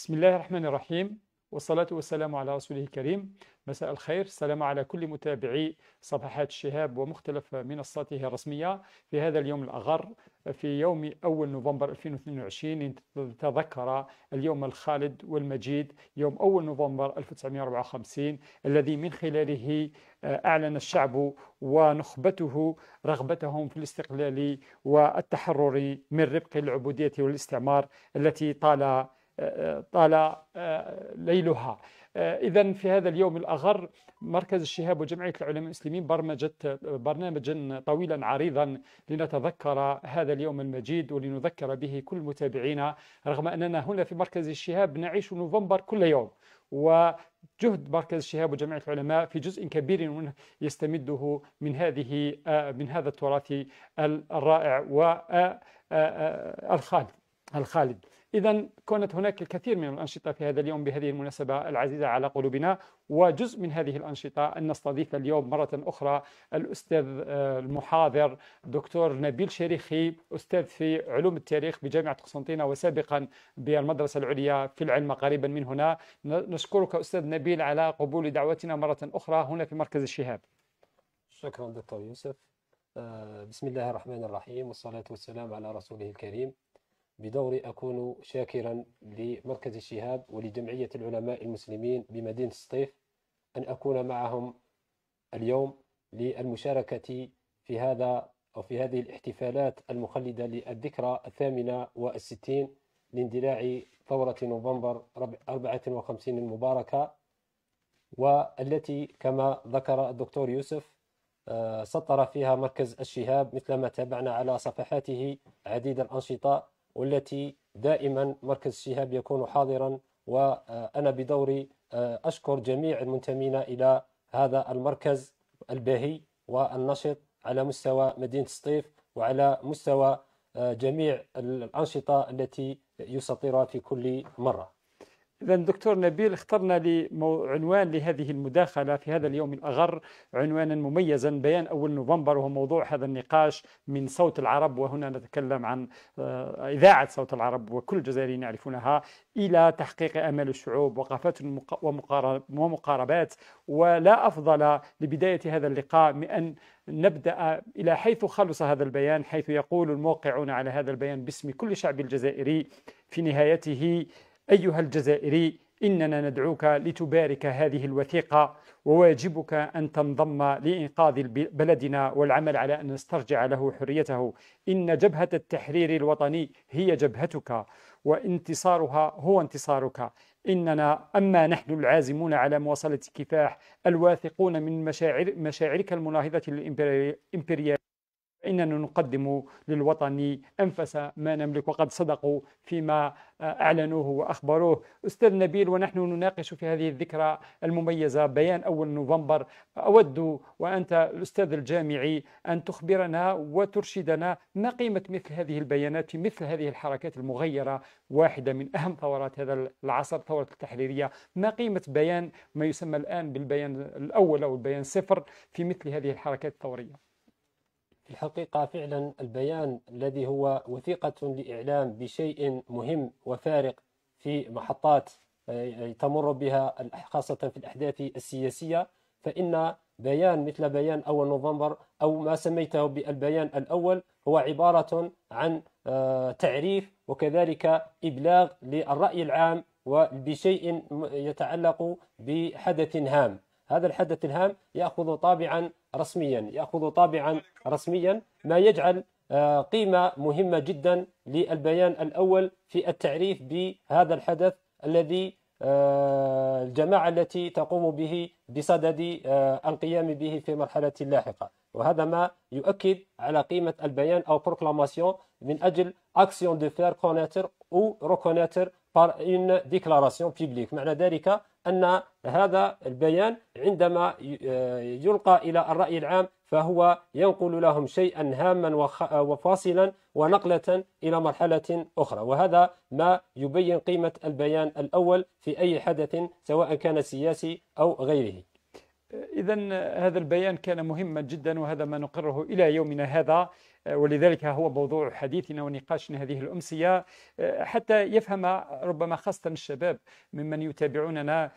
بسم الله الرحمن الرحيم والصلاة والسلام على رسوله الكريم مساء الخير السلام على كل متابعي صفحات الشهاب ومختلف منصاته الرسمية في هذا اليوم الأغر في يوم أول نوفمبر 2022 تذكر اليوم الخالد والمجيد يوم أول نوفمبر 1954 الذي من خلاله آه، أعلن الشعب ونخبته رغبتهم في الاستقلال والتحرر من ربق العبودية والاستعمار التي طال طال آه، ليلها آه، إذا في هذا اليوم الأغر مركز الشهاب وجمعية العلماء المسلمين برمجت برنامجا طويلا عريضا لنتذكر هذا اليوم المجيد ولنذكر به كل متابعينا رغم أننا هنا في مركز الشهاب نعيش نوفمبر كل يوم وجهد مركز الشهاب وجمعية العلماء في جزء كبير منه يستمده من هذه آه، من هذا التراث الرائع والخالد الخالد إذا كانت هناك الكثير من الأنشطة في هذا اليوم بهذه المناسبة العزيزة على قلوبنا وجزء من هذه الأنشطة أن نستضيف اليوم مرة أخرى الأستاذ آه، المحاضر دكتور نبيل شريخي أستاذ في علوم التاريخ بجامعة قسنطينة وسابقا بالمدرسة العليا في العلم قريبا من هنا نشكرك أستاذ نبيل على قبول دعوتنا مرة أخرى هنا في مركز الشهاب شكرا دكتور يوسف آه، بسم الله الرحمن الرحيم والصلاة والسلام على رسوله الكريم بدوري أكون شاكرا لمركز الشهاب ولجمعية العلماء المسلمين بمدينة سطيف أن أكون معهم اليوم للمشاركة في هذا أو في هذه الاحتفالات المخلدة للذكرى الثامنة والستين لاندلاع ثورة نوفمبر 54 المباركة والتي كما ذكر الدكتور يوسف آه، سطر فيها مركز الشهاب مثلما تابعنا على صفحاته عديد الأنشطة والتي دائما مركز الشهاب يكون حاضرا وأنا بدوري آه، أشكر جميع المنتمين إلى هذا المركز الباهي والنشط على مستوى مدينة سطيف وعلى مستوى آه، جميع الأنشطة التي يسطرها في كل مرة إذا دكتور نبيل اخترنا عنوان لهذه المداخلة في هذا اليوم الأغر عنوانا مميزا بيان أول نوفمبر وهو موضوع هذا النقاش من صوت العرب وهنا نتكلم عن آه، إذاعة صوت العرب وكل الجزائريين يعرفونها إلى تحقيق أمل الشعوب وقفات ومقاربات ولا أفضل لبداية هذا اللقاء من أن نبدا الى حيث خلص هذا البيان حيث يقول الموقعون على هذا البيان باسم كل شعب الجزائري في نهايته أيها الجزائري إننا ندعوك لتبارك هذه الوثيقة وواجبك أن تنضم لإنقاذ بلدنا والعمل على أن نسترجع له حريته إن جبهة التحرير الوطني هي جبهتك وانتصارها هو انتصارك إننا أما نحن العازمون على مواصلة الكفاح الواثقون من مشاعر مشاعرك المناهضة للإمبريالية إننا نقدم للوطن أنفس ما نملك وقد صدقوا فيما آه، أعلنوه وأخبروه أستاذ نبيل ونحن نناقش في هذه الذكرى المميزة بيان أول نوفمبر أود وأنت الأستاذ الجامعي أن تخبرنا وترشدنا ما قيمة مثل هذه البيانات في مثل هذه الحركات المغيرة واحدة من أهم ثورات هذا العصر ثورة التحريرية ما قيمة بيان ما يسمى الآن بالبيان الأول أو البيان صفر في مثل هذه الحركات الثورية الحقيقة فعلا البيان الذي هو وثيقة لإعلام بشيء مهم وفارق في محطات آه، يعني تمر بها خاصة في الأحداث السياسية فإن بيان مثل بيان أول نوفمبر أو ما سميته بالبيان الأول هو عبارة عن آه، تعريف وكذلك إبلاغ للرأي العام وبشيء يتعلق بحدث هام هذا الحدث الهام يأخذ طابعا رسميا يأخذ طابعا رسميا ما يجعل آه، قيمة مهمة جدا للبيان الأول في التعريف بهذا الحدث الذي آه، الجماعة التي تقوم به بصدد آه، القيام به في مرحلة لاحقة وهذا ما يؤكد على قيمة البيان أو بروكلاماسيون من أجل أكسيون دو فير كوناتر أو ريكوناتر بار اون ديكلاراسيون بيبليك معنى ذلك أن هذا البيان عندما آه، يلقى إلى الرأي العام فهو ينقل لهم شيئا هاما آه، وفاصلا ونقلة إلى مرحلة أخرى وهذا ما يبين قيمة البيان الأول في أي حدث سواء كان سياسي أو غيره إذا هذا البيان كان مهما جدا وهذا ما نقره إلى يومنا هذا ولذلك هو موضوع حديثنا ونقاشنا هذه الأمسية حتى يفهم ربما خاصة الشباب ممن يتابعوننا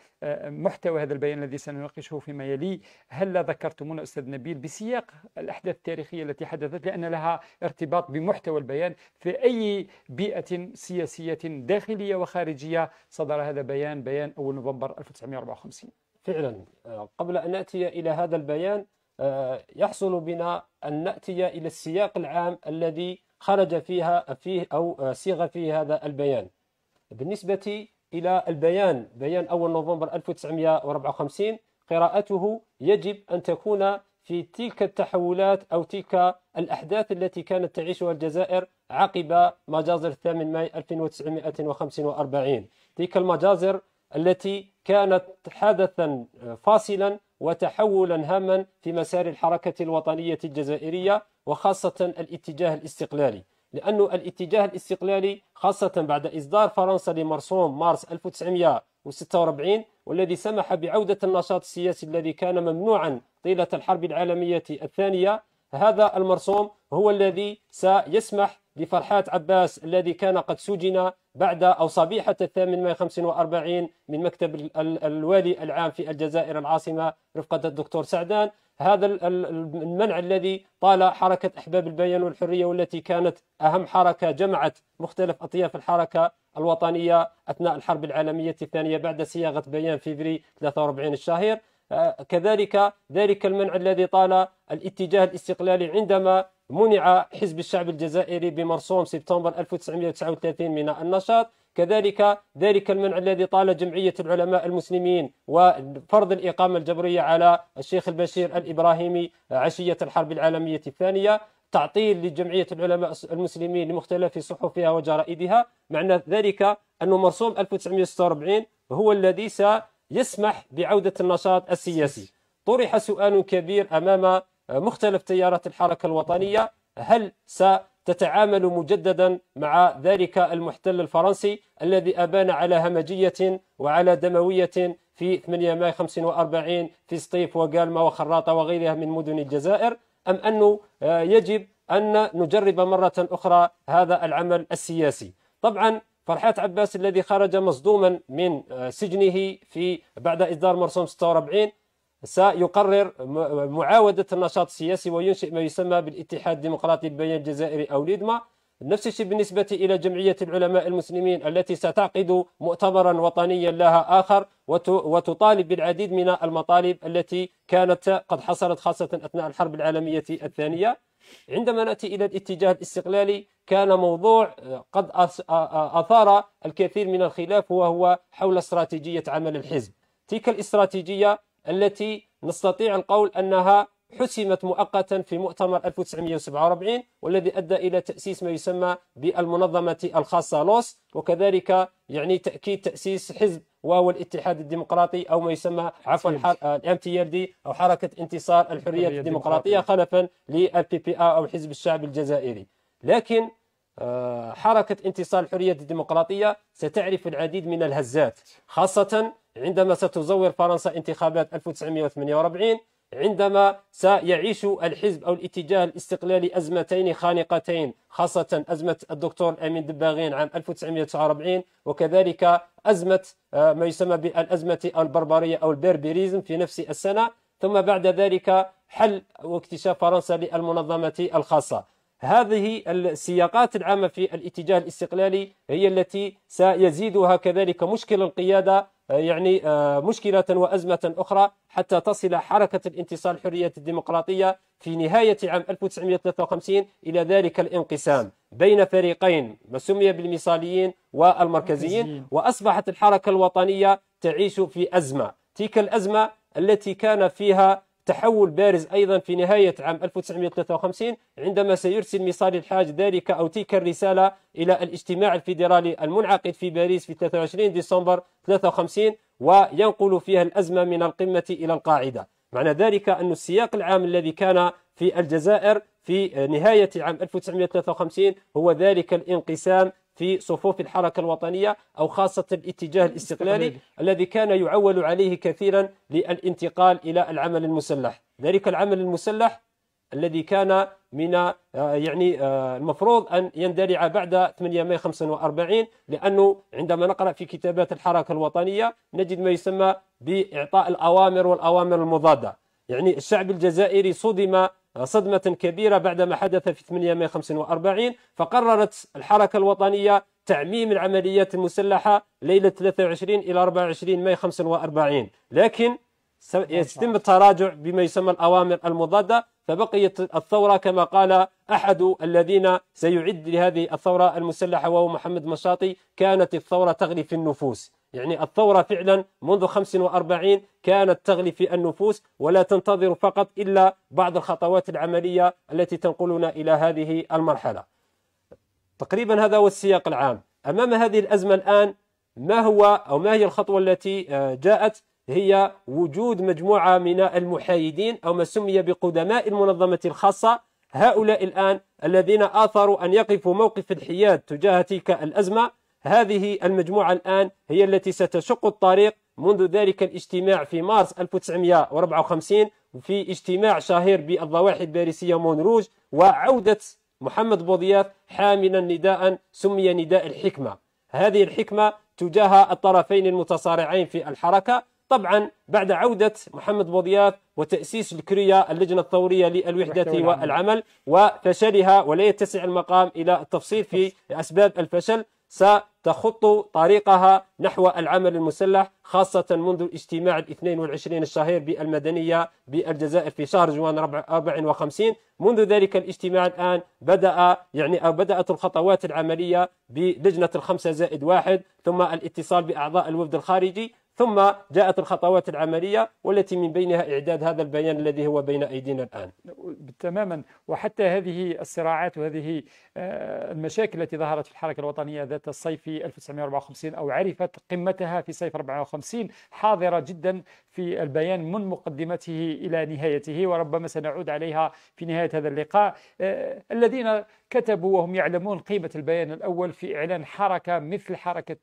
محتوى هذا البيان الذي سنناقشه فيما يلي هل ذكرتمونا أستاذ نبيل بسياق الأحداث التاريخية التي حدثت لأن لها ارتباط بمحتوى البيان في أي بيئة سياسية داخلية وخارجية صدر هذا بيان بيان أول نوفمبر 1954 فعلا آه، قبل أن نأتي إلى هذا البيان آه، يحصل بنا أن نأتي إلى السياق العام الذي خرج فيها فيه أو آه، صيغ فيه هذا البيان بالنسبة إلى البيان بيان أول نوفمبر 1954 قراءته يجب أن تكون في تلك التحولات أو تلك الأحداث التي كانت تعيشها الجزائر عقب مجازر 8 ماي 1945 تلك المجازر التي كانت حدثا فاصلا وتحولا هاما في مسار الحركة الوطنية الجزائرية وخاصة الاتجاه الاستقلالي لأن الاتجاه الاستقلالي خاصة بعد إصدار فرنسا لمرسوم مارس 1946 والذي سمح بعودة النشاط السياسي الذي كان ممنوعا طيلة الحرب العالمية الثانية هذا المرسوم هو الذي سيسمح لفرحات عباس الذي كان قد سجن بعد أو صبيحة الثامن ماي 45 من مكتب الوالي العام في الجزائر العاصمة رفقة الدكتور سعدان هذا المنع الذي طال حركة أحباب البيان والحرية والتي كانت أهم حركة جمعت مختلف أطياف الحركة الوطنية أثناء الحرب العالمية الثانية بعد صياغة بيان فيفري 43 الشهير آه، كذلك ذلك المنع الذي طال الاتجاه الاستقلالي عندما منع حزب الشعب الجزائري بمرسوم سبتمبر 1939 من النشاط كذلك ذلك المنع الذي طال جمعية العلماء المسلمين وفرض الإقامة الجبرية على الشيخ البشير الإبراهيمي عشية الحرب العالمية الثانية تعطيل لجمعية العلماء المسلمين لمختلف صحفها وجرائدها معنى ذلك أن مرسوم 1946 هو الذي سيسمح بعودة النشاط السياسي طرح سؤال كبير أمام مختلف تيارات الحركة الوطنية هل ستتعامل مجددا مع ذلك المحتل الفرنسي الذي أبان على همجية وعلى دموية في 8 ماي 45 في سطيف وقالما وخراطة وغيرها من مدن الجزائر أم أنه آه، يجب أن نجرب مرة أخرى هذا العمل السياسي طبعا فرحات عباس الذي خرج مصدوما من آه، سجنه في بعد إصدار مرسوم 46 سيقرر معاودة النشاط السياسي وينشئ ما يسمى بالاتحاد الديمقراطي البيان الجزائري أو ليدما نفس الشيء بالنسبة إلى جمعية العلماء المسلمين التي ستعقد مؤتمرا وطنيا لها آخر وتطالب بالعديد من المطالب التي كانت قد حصلت خاصة أثناء الحرب العالمية الثانية عندما نأتي إلى الاتجاه الاستقلالي كان موضوع قد أثار الكثير من الخلاف وهو حول استراتيجية عمل الحزب تلك الاستراتيجية التي نستطيع القول أنها حسمت مؤقتا في مؤتمر 1947 والذي أدى إلى تأسيس ما يسمى بالمنظمة الخاصة لوس وكذلك يعني تأكيد تأسيس حزب وهو الاتحاد الديمقراطي أو ما يسمى عفوا آه، الام تي ار دي أو حركة انتصار الحرية الديمقراطية خلفا للبي بي آ أو حزب الشعب الجزائري لكن آه، حركة انتصار الحرية الديمقراطية ستعرف العديد من الهزات خاصة عندما ستزور فرنسا انتخابات 1948 عندما سيعيش الحزب أو الاتجاه الاستقلالي أزمتين خانقتين خاصة أزمة الدكتور امين دباغين عام 1949 وكذلك أزمة آه، ما يسمى بالأزمة البربرية أو البربريزم في نفس السنة ثم بعد ذلك حل واكتشاف فرنسا للمنظمة الخاصة هذه السياقات العامة في الاتجاه الاستقلالي هي التي سيزيدها كذلك مشكل القيادة آه، يعني آه، مشكلة وأزمة أخرى حتى تصل حركة الانتصار الحرية الديمقراطية في نهاية عام 1953 إلى ذلك الانقسام بين فريقين ما سمي بالمثاليين والمركزيين وأصبحت الحركة الوطنية تعيش في أزمة تلك الأزمة التي كان فيها تحول بارز أيضا في نهاية عام 1953 عندما سيرسل مصاري الحاج ذلك أو تلك الرسالة إلى الاجتماع الفيدرالي المنعقد في باريس في 23 ديسمبر 53 وينقل فيها الأزمة من القمة إلى القاعدة معنى ذلك أن السياق العام الذي كان في الجزائر في نهاية عام 1953 هو ذلك الانقسام في صفوف الحركة الوطنية أو خاصة الاتجاه الاستقلالي الذي كان يعول عليه كثيرا للانتقال إلى العمل المسلح ذلك العمل المسلح الذي كان من آه، يعني آه، المفروض أن يندرع بعد 8 ماي 45 لأنه عندما نقرأ في كتابات الحركة الوطنية نجد ما يسمى بإعطاء الأوامر والأوامر المضادة يعني الشعب الجزائري صدم صدمة كبيرة بعدما حدث في 845 فقررت الحركة الوطنية تعميم العمليات المسلحة ليلة 23 إلى 24 ماي 45 لكن يتم التراجع بما يسمى الأوامر المضادة فبقيت الثورة كما قال أحد الذين سيعد لهذه الثورة المسلحة وهو محمد مشاطي كانت الثورة تغلي في النفوس يعني الثورة فعلا منذ 45 كانت تغلي في النفوس ولا تنتظر فقط إلا بعض الخطوات العملية التي تنقلنا إلى هذه المرحلة تقريبا هذا هو السياق العام أمام هذه الأزمة الآن ما هو أو ما هي الخطوة التي آه، جاءت هي وجود مجموعة من المحايدين أو ما سمي بقدماء المنظمة الخاصة هؤلاء الآن الذين آثروا أن يقفوا موقف الحياد تجاه تلك الأزمة هذه المجموعة الآن هي التي ستشق الطريق منذ ذلك الاجتماع في مارس 1954 في اجتماع شهير بالضواحي الباريسية مونروج وعودة محمد بوضياف حاملا نداء سمي نداء الحكمة هذه الحكمة تجاه الطرفين المتصارعين في الحركة طبعا بعد عودة محمد بوضياف وتأسيس الكرية اللجنة الثورية للوحدة والعمل وفشلها ولا يتسع المقام إلى التفصيل في أسباب الفشل ستخط طريقها نحو العمل المسلح خاصة منذ اجتماع الاثنين والعشرين الشهير بالمدنية بالجزائر في شهر جوان 54 منذ ذلك الاجتماع الآن بدأ يعني أو بدأت الخطوات العملية بلجنة الخمسة زائد واحد ثم الاتصال بأعضاء الوفد الخارجي ثم جاءت الخطوات العملية والتي من بينها إعداد هذا البيان الذي هو بين أيدينا الآن تماما وحتى هذه الصراعات وهذه آه، المشاكل التي ظهرت في الحركة الوطنية ذات الصيف 1954 أو عرفت قمتها في صيف 54 حاضرة جدا في البيان من مقدمته إلى نهايته وربما سنعود عليها في نهاية هذا اللقاء آه، الذين كتبوا وهم يعلمون قيمة البيان الأول في إعلان حركة مثل حركة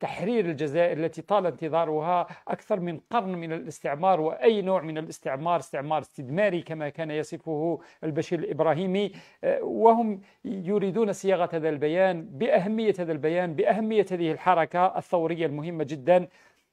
تحرير الجزائر التي طال انتظارها أكثر من قرن من الاستعمار وأي نوع من الاستعمار استعمار استدماري كما كان يصفه البشير الإبراهيمي آه، وهم يريدون صياغة هذا البيان بأهمية هذا البيان بأهمية هذه الحركة الثورية المهمة جدا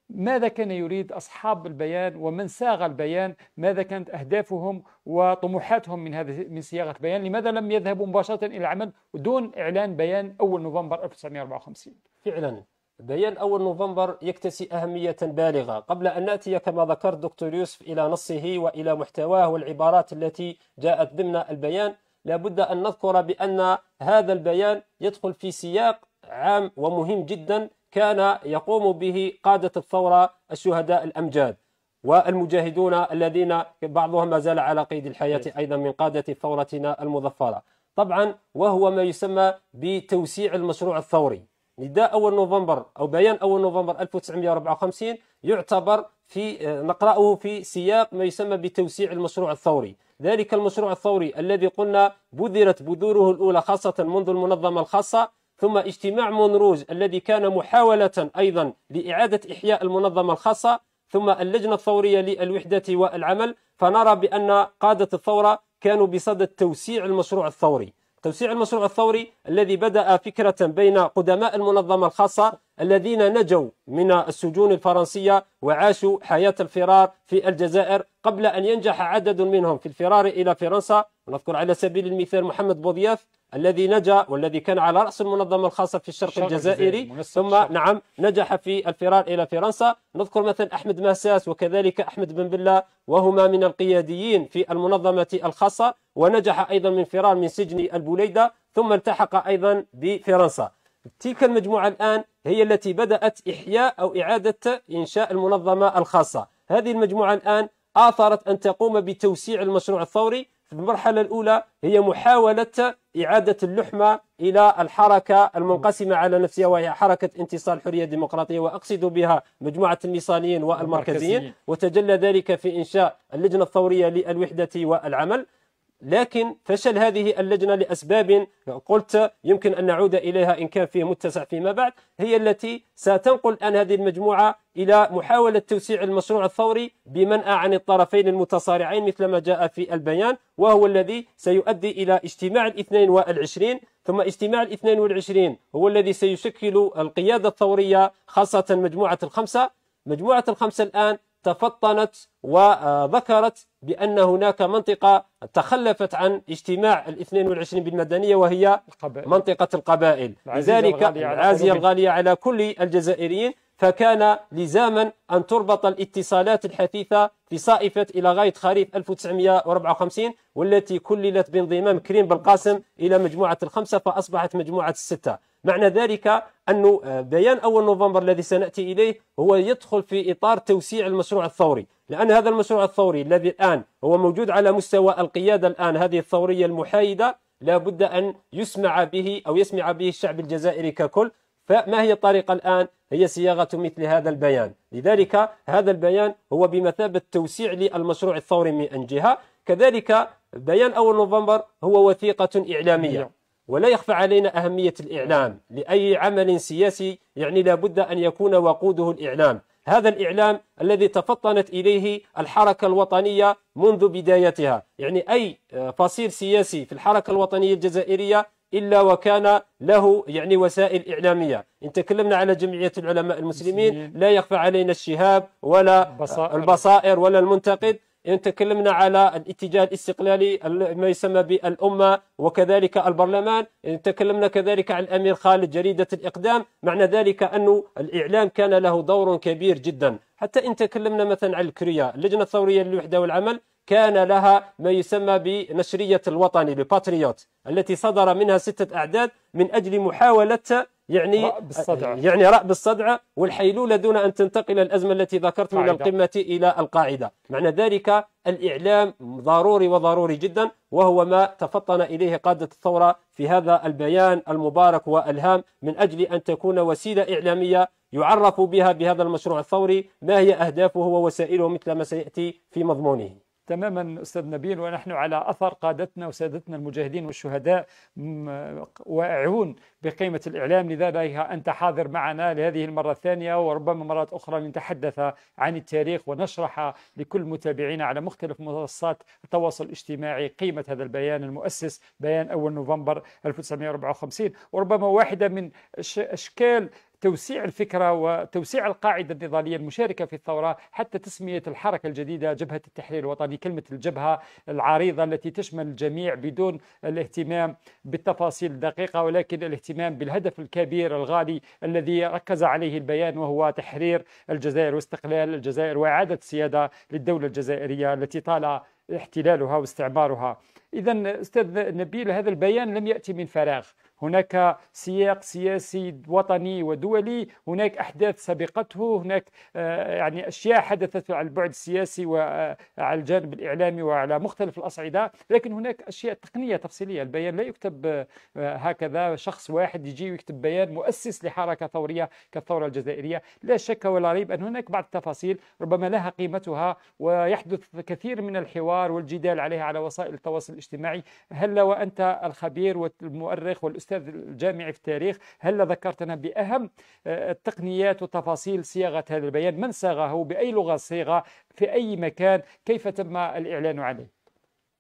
ماذا كان يريد أصحاب البيان ومن ساغ البيان ماذا كانت أهدافهم وطموحاتهم من هذا من صياغة بيان لماذا لم يذهبوا مباشرة إلى العمل دون إعلان بيان أول نوفمبر 1954 فعلا بيان أول نوفمبر يكتسي أهمية بالغة قبل أن نأتي كما ذكرت دكتور يوسف إلى نصه وإلى محتواه والعبارات التي جاءت ضمن البيان لابد أن نذكر بأن هذا البيان يدخل في سياق عام ومهم جدا كان يقوم به قادة الثورة الشهداء الأمجاد والمجاهدون الذين بعضهم ما زال على قيد الحياة أيضا من قادة ثورتنا المظفرة طبعا وهو ما يسمى بتوسيع المشروع الثوري نداء أول نوفمبر أو بيان أول نوفمبر 1954 يعتبر في آه، نقرأه في سياق ما يسمى بتوسيع المشروع الثوري ذلك المشروع الثوري الذي قلنا بذرت بذوره الأولى خاصة منذ المنظمة الخاصة ثم اجتماع مونروج الذي كان محاولة أيضا لإعادة إحياء المنظمة الخاصة ثم اللجنة الثورية للوحدة والعمل فنرى بأن قادة الثورة كانوا بصدد توسيع المشروع الثوري توسيع المشروع الثوري الذي بدأ فكرة بين قدماء المنظمة الخاصة الذين نجوا من السجون الفرنسية وعاشوا حياة الفرار في الجزائر قبل أن ينجح عدد منهم في الفرار إلى فرنسا ونذكر على سبيل المثال محمد بوضياف الذي نجا والذي كان على رأس المنظمة الخاصة في الشرق الجزائري ثم الشرق. نعم نجح في الفرار إلى فرنسا نذكر مثلا أحمد ماساس وكذلك أحمد بن بلا وهما من القياديين في المنظمة الخاصة ونجح أيضا من فرار من سجن البوليدة ثم التحق أيضا بفرنسا تلك المجموعة الآن هي التي بدأت إحياء أو إعادة إنشاء المنظمة الخاصة هذه المجموعة الآن آثرت أن تقوم بتوسيع المشروع الثوري في المرحلة الأولى هي محاولة إعادة اللحمة إلى الحركة المنقسمة على نفسها وهي حركة انتصال حرية ديمقراطية وأقصد بها مجموعة النصاليين والمركزيين وتجلى ذلك في إنشاء اللجنة الثورية للوحدة والعمل لكن فشل هذه اللجنة لأسباب قلت يمكن أن نعود إليها إن كان فيه متسع فيما بعد هي التي ستنقل الآن هذه المجموعة إلى محاولة توسيع المشروع الثوري بمنأى عن الطرفين المتصارعين مثل ما جاء في البيان وهو الذي سيؤدي إلى اجتماع الاثنين والعشرين ثم اجتماع الاثنين والعشرين هو الذي سيشكل القيادة الثورية خاصة مجموعة الخمسة مجموعة الخمسة الآن تفطنت وذكرت بأن هناك منطقة تخلفت عن اجتماع الاثنين والعشرين بالمدنية وهي القبائل. منطقة القبائل لذلك العازية الغالية على كل الجزائريين فكان لزاما أن تربط الاتصالات الحثيثة في صائفة إلى غاية خريف 1954 والتي كللت بانضمام كريم بالقاسم إلى مجموعة الخمسة فأصبحت مجموعة الستة معنى ذلك أن آه، بيان أول نوفمبر الذي سنأتي إليه هو يدخل في إطار توسيع المشروع الثوري لأن هذا المشروع الثوري الذي الآن هو موجود على مستوى القيادة الآن هذه الثورية المحايدة لابد أن يسمع به أو يسمع به الشعب الجزائري ككل فما هي الطريقة الآن هي صياغة مثل هذا البيان لذلك هذا البيان هو بمثابة توسيع للمشروع الثوري من جهة كذلك بيان أول نوفمبر هو وثيقة إعلامية نعم. ولا يخفى علينا أهمية الإعلام لأي عمل سياسي يعني لابد أن يكون وقوده الإعلام هذا الإعلام الذي تفطنت إليه الحركة الوطنية منذ بدايتها يعني أي فصيل سياسي في الحركة الوطنية الجزائرية إلا وكان له يعني وسائل إعلامية إن تكلمنا على جمعية العلماء المسلمين لا يخفى علينا الشهاب ولا البصائر, البصائر ولا المنتقد إن تكلمنا على الاتجاه الاستقلالي ما يسمى بالأمة وكذلك البرلمان إن تكلمنا كذلك عن الأمير خالد جريدة الإقدام معنى ذلك أن الإعلام كان له دور كبير جدا حتى إن تكلمنا مثلا عن الكريا، اللجنة الثورية للوحدة والعمل كان لها ما يسمى بنشرية الوطني لباتريوت التي صدر منها ستة أعداد من أجل محاولة يعني رأب الصدع آه، يعني رأب الصدع والحيلولة دون أن تنتقل الأزمة التي ذكرت من القمة إلى القاعدة معنى ذلك الإعلام ضروري وضروري جدا وهو ما تفطن إليه قادة الثورة في هذا البيان المبارك والهام من أجل أن تكون وسيلة إعلامية يعرف بها بهذا المشروع الثوري ما هي أهدافه ووسائله مثل ما سيأتي في مضمونه تماما أستاذ نبيل ونحن على أثر قادتنا وسادتنا المجاهدين والشهداء واعون بقيمة الإعلام لذلك أنت حاضر معنا لهذه المرة الثانية وربما مرات أخرى لنتحدث عن التاريخ ونشرح لكل متابعينا على مختلف منصات التواصل الاجتماعي قيمة هذا البيان المؤسس بيان أول نوفمبر 1954 وربما واحدة من أشكال توسيع الفكرة وتوسيع القاعدة النضالية المشاركة في الثورة حتى تسمية الحركة الجديدة جبهة التحرير الوطني كلمة الجبهة العريضة التي تشمل الجميع بدون الاهتمام بالتفاصيل الدقيقة ولكن الاهتمام بالهدف الكبير الغالي الذي ركز عليه البيان وهو تحرير الجزائر واستقلال الجزائر وإعادة السيادة للدولة الجزائرية التي طال احتلالها واستعمارها إذا أستاذ نبيل هذا البيان لم يأتي من فراغ هناك سياق سياسي وطني ودولي هناك أحداث سبقته هناك آه، يعني أشياء حدثت على البعد السياسي وعلى آه، الجانب الإعلامي وعلى مختلف الأصعدة لكن هناك أشياء تقنية تفصيلية البيان لا يكتب آه، هكذا شخص واحد يجي ويكتب بيان مؤسس لحركة ثورية كالثورة الجزائرية لا شك ولا ريب أن هناك بعض التفاصيل ربما لها قيمتها ويحدث كثير من الحوار والجدال عليها على وسائل التواصل الاجتماعي هل وأنت الخبير والمؤرخ والاستاذ الأستاذ الجامعي في التاريخ هل ذكرتنا بأهم آه، التقنيات وتفاصيل صياغة هذا البيان من صاغه بأي لغة صيغة في أي مكان كيف تم الإعلان عليه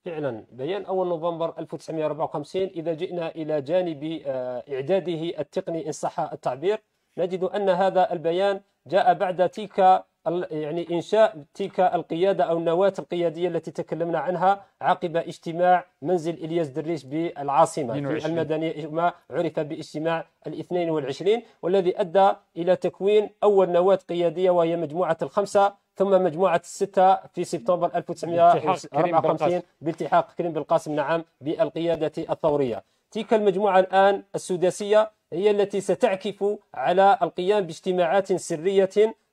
فعلا بيان اول نوفمبر 1954 إذا جئنا إلى جانب آه، إعداده التقني إن صح التعبير نجد أن هذا البيان جاء بعد تلك يعني إنشاء تلك القيادة أو النواة القيادية التي تكلمنا عنها عقب اجتماع منزل إلياس دريش بالعاصمة في المدنية ما عرف باجتماع الاثنين والعشرين والذي أدى إلى تكوين أول نواة قيادية وهي مجموعة الخمسة ثم مجموعة الستة في سبتمبر 1954 بالتحاق كريم بالقاسم نعم بالقيادة الثورية تلك المجموعة الآن السداسية هي التي ستعكف على القيام باجتماعات سرية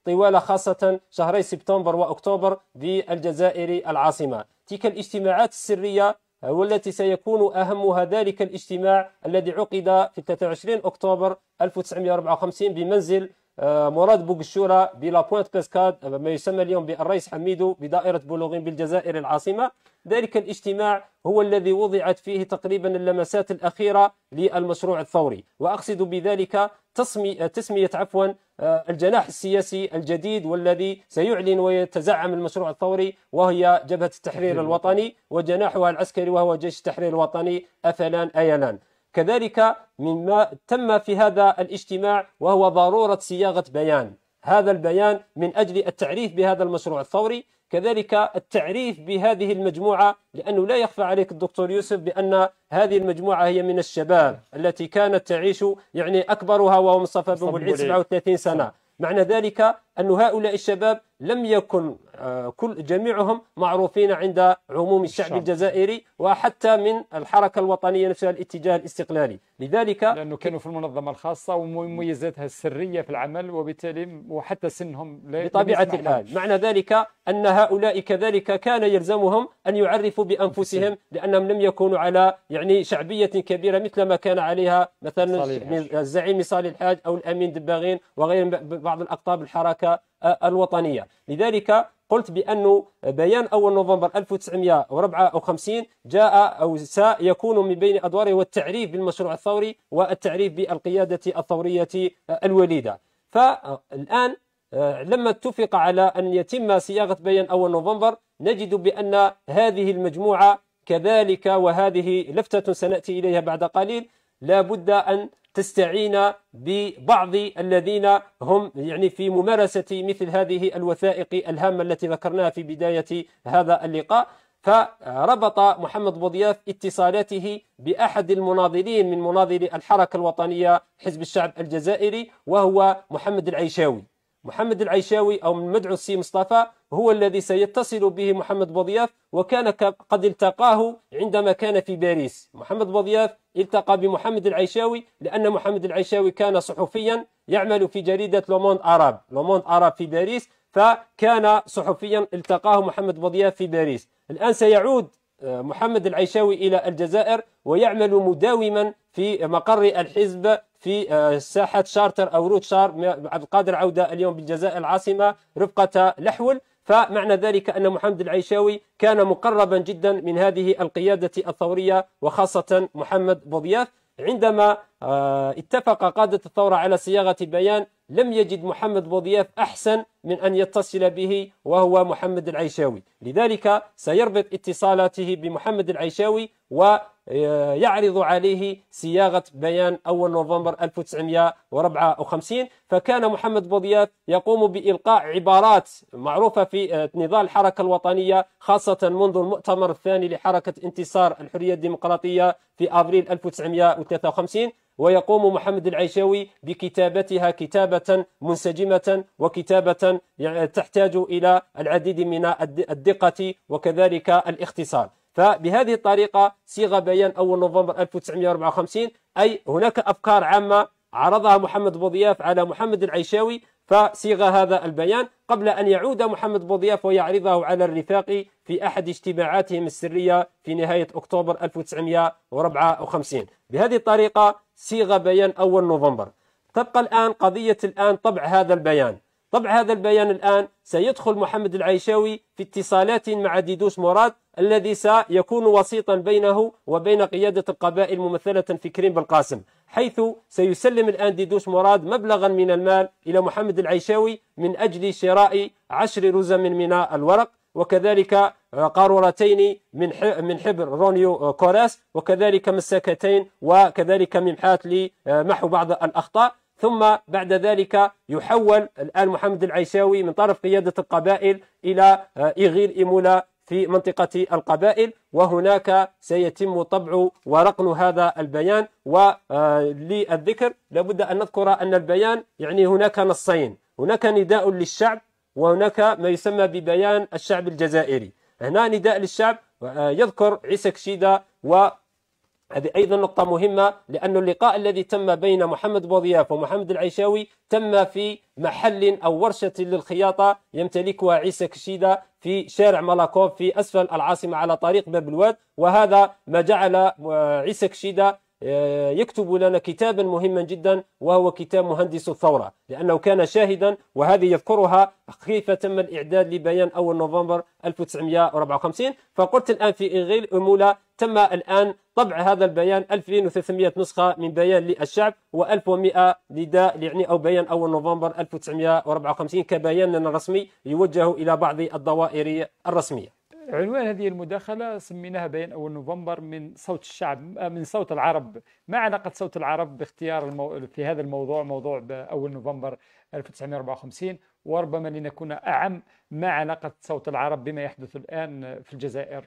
طوال خاصة شهري سبتمبر وأكتوبر بالجزائر العاصمة تلك الاجتماعات السرية والتي سيكون أهمها ذلك الاجتماع الذي عقد في 23 أكتوبر 1954 بمنزل آه، مراد دي بلا بوينت كاسكاد آه، ما يسمى اليوم بالرئيس حميدو بدائرة بولوغين بالجزائر العاصمة ذلك الاجتماع هو الذي وضعت فيه تقريبا اللمسات الأخيرة للمشروع الثوري وأقصد بذلك تسمي آه، تسمية عفوا الجناح السياسي الجديد والذي سيعلن ويتزعم المشروع الثوري وهي جبهة التحرير الوطني وجناحها العسكري وهو جيش التحرير الوطني أفلان أيلان كذلك مما تم في هذا الاجتماع وهو ضرورة صياغة بيان هذا البيان من أجل التعريف بهذا المشروع الثوري كذلك التعريف بهذه المجموعة لأنه لا يخفى عليك الدكتور يوسف بأن هذه المجموعة هي من الشباب التي كانت تعيش يعني أكبرها وهو مصطفى بن بلعيد 37 سنة معنى ذلك أن هؤلاء الشباب لم يكن آه، كل جميعهم معروفين عند عموم الشعب الجزائري وحتى من الحركة الوطنية نفسها الاتجاه الاستقلالي لذلك لأنه كانوا في المنظمة الخاصة ومميزاتها السرية في العمل وبالتالي وحتى سنهم لا بطبيعة الحال معنى ذلك أن هؤلاء كذلك كان يلزمهم أن يعرفوا بأنفسهم لأنهم لم يكونوا على يعني شعبية كبيرة مثل ما كان عليها مثلا الزعيم صالح الحاج أو الأمين دباغين وغير بعض الأقطاب الحركة آه، الوطنية لذلك قلت بأن بيان أول نوفمبر 1954 جاء أو سيكون من بين أدواره والتعريف بالمشروع الثوري والتعريف بالقيادة الثورية آه، الوليدة فالآن آه، لما اتفق على أن يتم صياغة بيان أول نوفمبر نجد بأن هذه المجموعة كذلك وهذه لفتة سنأتي إليها بعد قليل لا بد أن تستعين ببعض الذين هم يعني في ممارسة مثل هذه الوثائق الهامة التي ذكرناها في بداية هذا اللقاء فربط محمد بوضياف اتصالاته بأحد المناضلين من مناضلي الحركة الوطنية حزب الشعب الجزائري وهو محمد العيشاوي محمد العيشاوي أو من مدعو السي مصطفى هو الذي سيتصل به محمد بوضياف وكان قد التقاه عندما كان في باريس محمد بوضياف التقى بمحمد العيشاوي لأن محمد العيشاوي كان صحفيا يعمل في جريدة لوموند أراب لوموند أراب في باريس فكان صحفيا التقاه محمد بوضياف في باريس الآن سيعود آه، محمد العيشاوي إلى الجزائر ويعمل مداوما في مقر الحزب في آه، ساحة شارتر أو روت شار عبد القادر عودة اليوم بالجزائر العاصمة رفقة لحول فمعنى ذلك أن محمد العيشاوي كان مقربا جدا من هذه القيادة الثورية وخاصة محمد بوضياف عندما آه، اتفق قادة الثورة على صياغة البيان لم يجد محمد بوضياف أحسن من أن يتصل به وهو محمد العيشاوي لذلك سيربط اتصالاته بمحمد العيشاوي و آه، يعرض عليه صياغة بيان أول نوفمبر 1954 فكان محمد بوضيات يقوم بإلقاء عبارات معروفة في آه، نضال الحركة الوطنية خاصة منذ المؤتمر الثاني لحركة انتصار الحرية الديمقراطية في أبريل 1953 ويقوم محمد العيشاوي بكتابتها كتابة منسجمة وكتابة يعني تحتاج إلى العديد من الدقة وكذلك الاختصار فبهذه الطريقة صيغة بيان أول نوفمبر 1954 أي هناك أفكار عامة عرضها محمد بوضياف على محمد العيشاوي فصيغ هذا البيان قبل أن يعود محمد بوضياف ويعرضه على الرفاق في أحد اجتماعاتهم السرية في نهاية أكتوبر 1954 بهذه الطريقة صيغ بيان أول نوفمبر تبقى الآن قضية الآن طبع هذا البيان طبع هذا البيان الآن سيدخل محمد العيشاوي في اتصالات مع ديدوس مراد الذي سيكون وسيطا بينه وبين قيادة القبائل ممثلة في كريم بالقاسم حيث سيسلم الآن ديدوس مراد مبلغا من المال إلى محمد العيشاوي من أجل شراء عشر رزم من الورق وكذلك قارورتين من من حبر رونيو كوراس وكذلك مساكتين وكذلك ممحات لمحو بعض الأخطاء ثم بعد ذلك يحول الآن محمد العيشاوي من طرف قيادة القبائل إلى آه، إغير إيمولا في منطقة القبائل وهناك سيتم طبع ورقن هذا البيان وللذكر آه، لابد أن نذكر أن البيان يعني هناك نصين هناك نداء للشعب وهناك ما يسمى ببيان الشعب الجزائري هنا نداء للشعب آه، يذكر عيسى كشيدة و هذه أيضا نقطة مهمة لأن اللقاء الذي تم بين محمد بوضياف ومحمد العيشاوي تم في محل أو ورشة للخياطة يمتلكها عيسى كشيدة في شارع ملاكوف في أسفل العاصمة على طريق باب الواد وهذا ما جعل عيسى كشيدة آه، يكتب لنا كتابا مهما جدا وهو كتاب مهندس الثورة لأنه كان شاهدا وهذه يذكرها كيف تم الإعداد لبيان أول نوفمبر 1954 فقلت الآن في إغيل أمولة تم الآن طبع هذا البيان 2300 نسخة من بيان للشعب و1100 نداء يعني أو بيان أول نوفمبر 1954 كبيان رسمي يوجه إلى بعض الدوائر الرسمية عنوان هذه المداخلة سميناها بيان أول نوفمبر من صوت الشعب آه، من صوت العرب ما علاقة صوت العرب باختيار المو... في هذا الموضوع موضوع أول نوفمبر 1954 وربما لنكون أعم ما علاقة صوت العرب بما يحدث الآن في الجزائر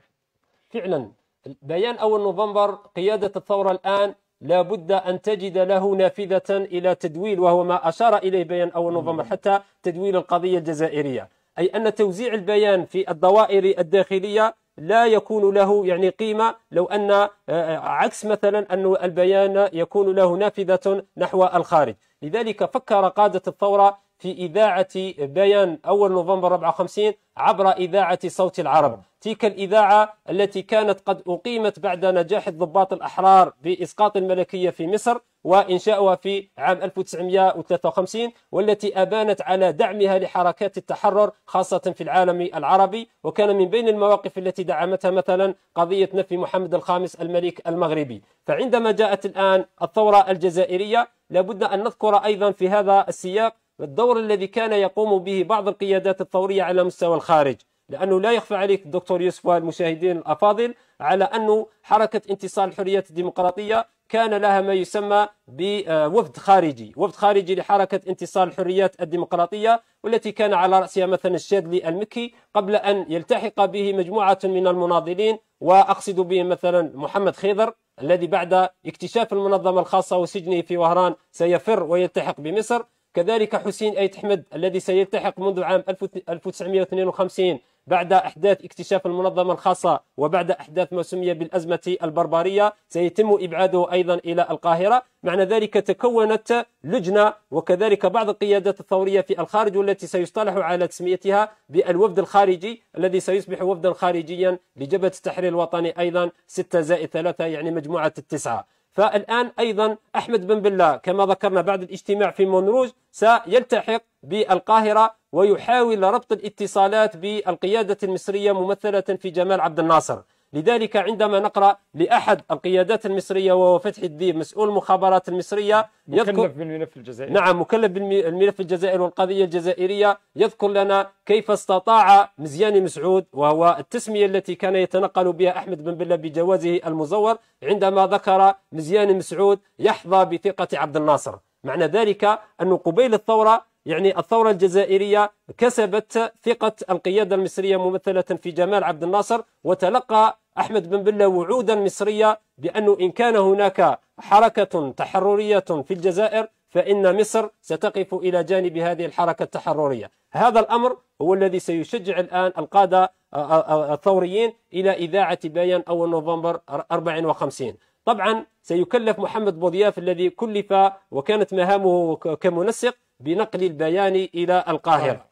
فعلا بيان أول نوفمبر قيادة الثورة الآن لابد أن تجد له نافذة إلى تدويل وهو ما أشار إليه بيان أول نوفمبر حتى تدويل القضية الجزائرية أي أن توزيع البيان في الدوائر الداخلية لا يكون له يعني قيمة لو أن آه، آه، عكس مثلا أن البيان يكون له نافذة نحو الخارج لذلك فكر قادة الثورة في إذاعة بيان أول نوفمبر 54 عبر إذاعة صوت العرب نعم. تلك الإذاعة التي كانت قد أقيمت بعد نجاح الضباط الأحرار بإسقاط الملكية في مصر وإنشاؤها في عام 1953 والتي أبانت على دعمها لحركات التحرر خاصة في العالم العربي وكان من بين المواقف التي دعمتها مثلا قضية نفي محمد الخامس الملك المغربي فعندما جاءت الآن الثورة الجزائرية لابد أن نذكر أيضا في هذا السياق الدور الذي كان يقوم به بعض القيادات الثورية على مستوى الخارج لأنه لا يخفى عليك الدكتور يوسف والمشاهدين الأفاضل على أنه حركة انتصار الحريات الديمقراطية كان لها ما يسمى بوفد خارجي وفد خارجي لحركة انتصار الحريات الديمقراطية والتي كان على رأسها مثلا الشاذلي المكي قبل أن يلتحق به مجموعة من المناضلين وأقصد به مثلا محمد خيضر الذي بعد اكتشاف المنظمة الخاصة وسجنه في وهران سيفر ويلتحق بمصر كذلك حسين أيت أحمد الذي سيلتحق منذ عام 1952 بعد أحداث اكتشاف المنظمة الخاصة وبعد أحداث ما سمي بالأزمة البربرية سيتم إبعاده أيضا إلى القاهرة معنى ذلك تكونت لجنة وكذلك بعض القيادات الثورية في الخارج والتي سيصطلح على تسميتها بالوفد الخارجي الذي سيصبح وفدا خارجيا لجبهة التحرير الوطني أيضا 6 زائد 3 يعني مجموعة التسعة فالآن أيضا أحمد بن بلا كما ذكرنا بعد الاجتماع في مونروج سيلتحق بالقاهرة ويحاول ربط الاتصالات بالقيادة المصرية ممثلة في جمال عبد الناصر لذلك عندما نقرأ لأحد القيادات المصرية وهو فتحي الديب مسؤول المخابرات المصرية يذكر مكلف بالملف الجزائري نعم مكلف بالملف الجزائري والقضية الجزائرية يذكر لنا كيف استطاع مزياني مسعود وهو التسمية التي كان يتنقل بها أحمد بن بلا بجوازه المزور عندما ذكر مزياني مسعود يحظى بثقة عبد الناصر معنى ذلك أنه قبيل الثورة يعني الثورة الجزائرية كسبت ثقة القيادة المصرية ممثلة في جمال عبد الناصر وتلقى أحمد بن بلة وعودا مصرية بأنه إن كان هناك حركة تحررية في الجزائر فإن مصر ستقف إلى جانب هذه الحركة التحررية هذا الأمر هو الذي سيشجع الآن القادة آه، آه، آه، الثوريين إلى إذاعة بيان أول نوفمبر 54 طبعا سيكلف محمد بوضياف الذي كلف وكانت مهامه كمنسق بنقل البيان إلى القاهرة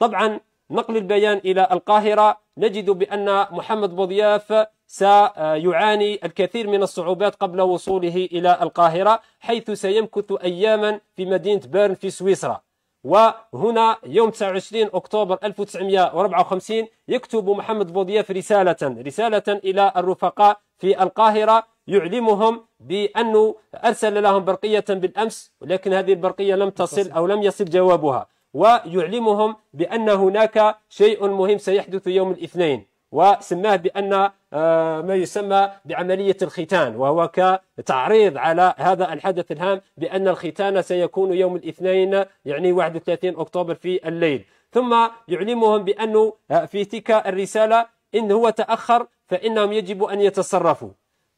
طبعا نقل البيان إلى القاهرة نجد بأن محمد بوضياف سيعاني الكثير من الصعوبات قبل وصوله إلى القاهرة حيث سيمكث أياما في مدينة بيرن في سويسرا وهنا يوم 29 أكتوبر 1954 يكتب محمد بوضياف رسالة رسالة إلى الرفقاء في القاهرة يعلمهم بأنه أرسل لهم برقية بالأمس ولكن هذه البرقية لم تصل أو لم يصل جوابها ويعلمهم بأن هناك شيء مهم سيحدث يوم الاثنين وسماه بأن آه، ما يسمى بعملية الختان وهو كتعريض على هذا الحدث الهام بأن الختان سيكون يوم الاثنين يعني 31 أكتوبر في الليل ثم يعلمهم بأنه آه، في تلك الرسالة إن هو تأخر فإنهم يجب أن يتصرفوا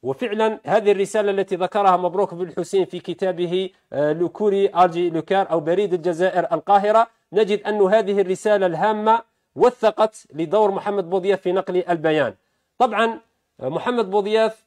وفعلا هذه الرسالة التي ذكرها مبروك بن الحسين في كتابه آه، لوكوري أرجي لوكار أو بريد الجزائر القاهرة نجد أن هذه الرسالة الهامة وثقت لدور محمد بوضياف في نقل البيان طبعا آه، محمد بوضياف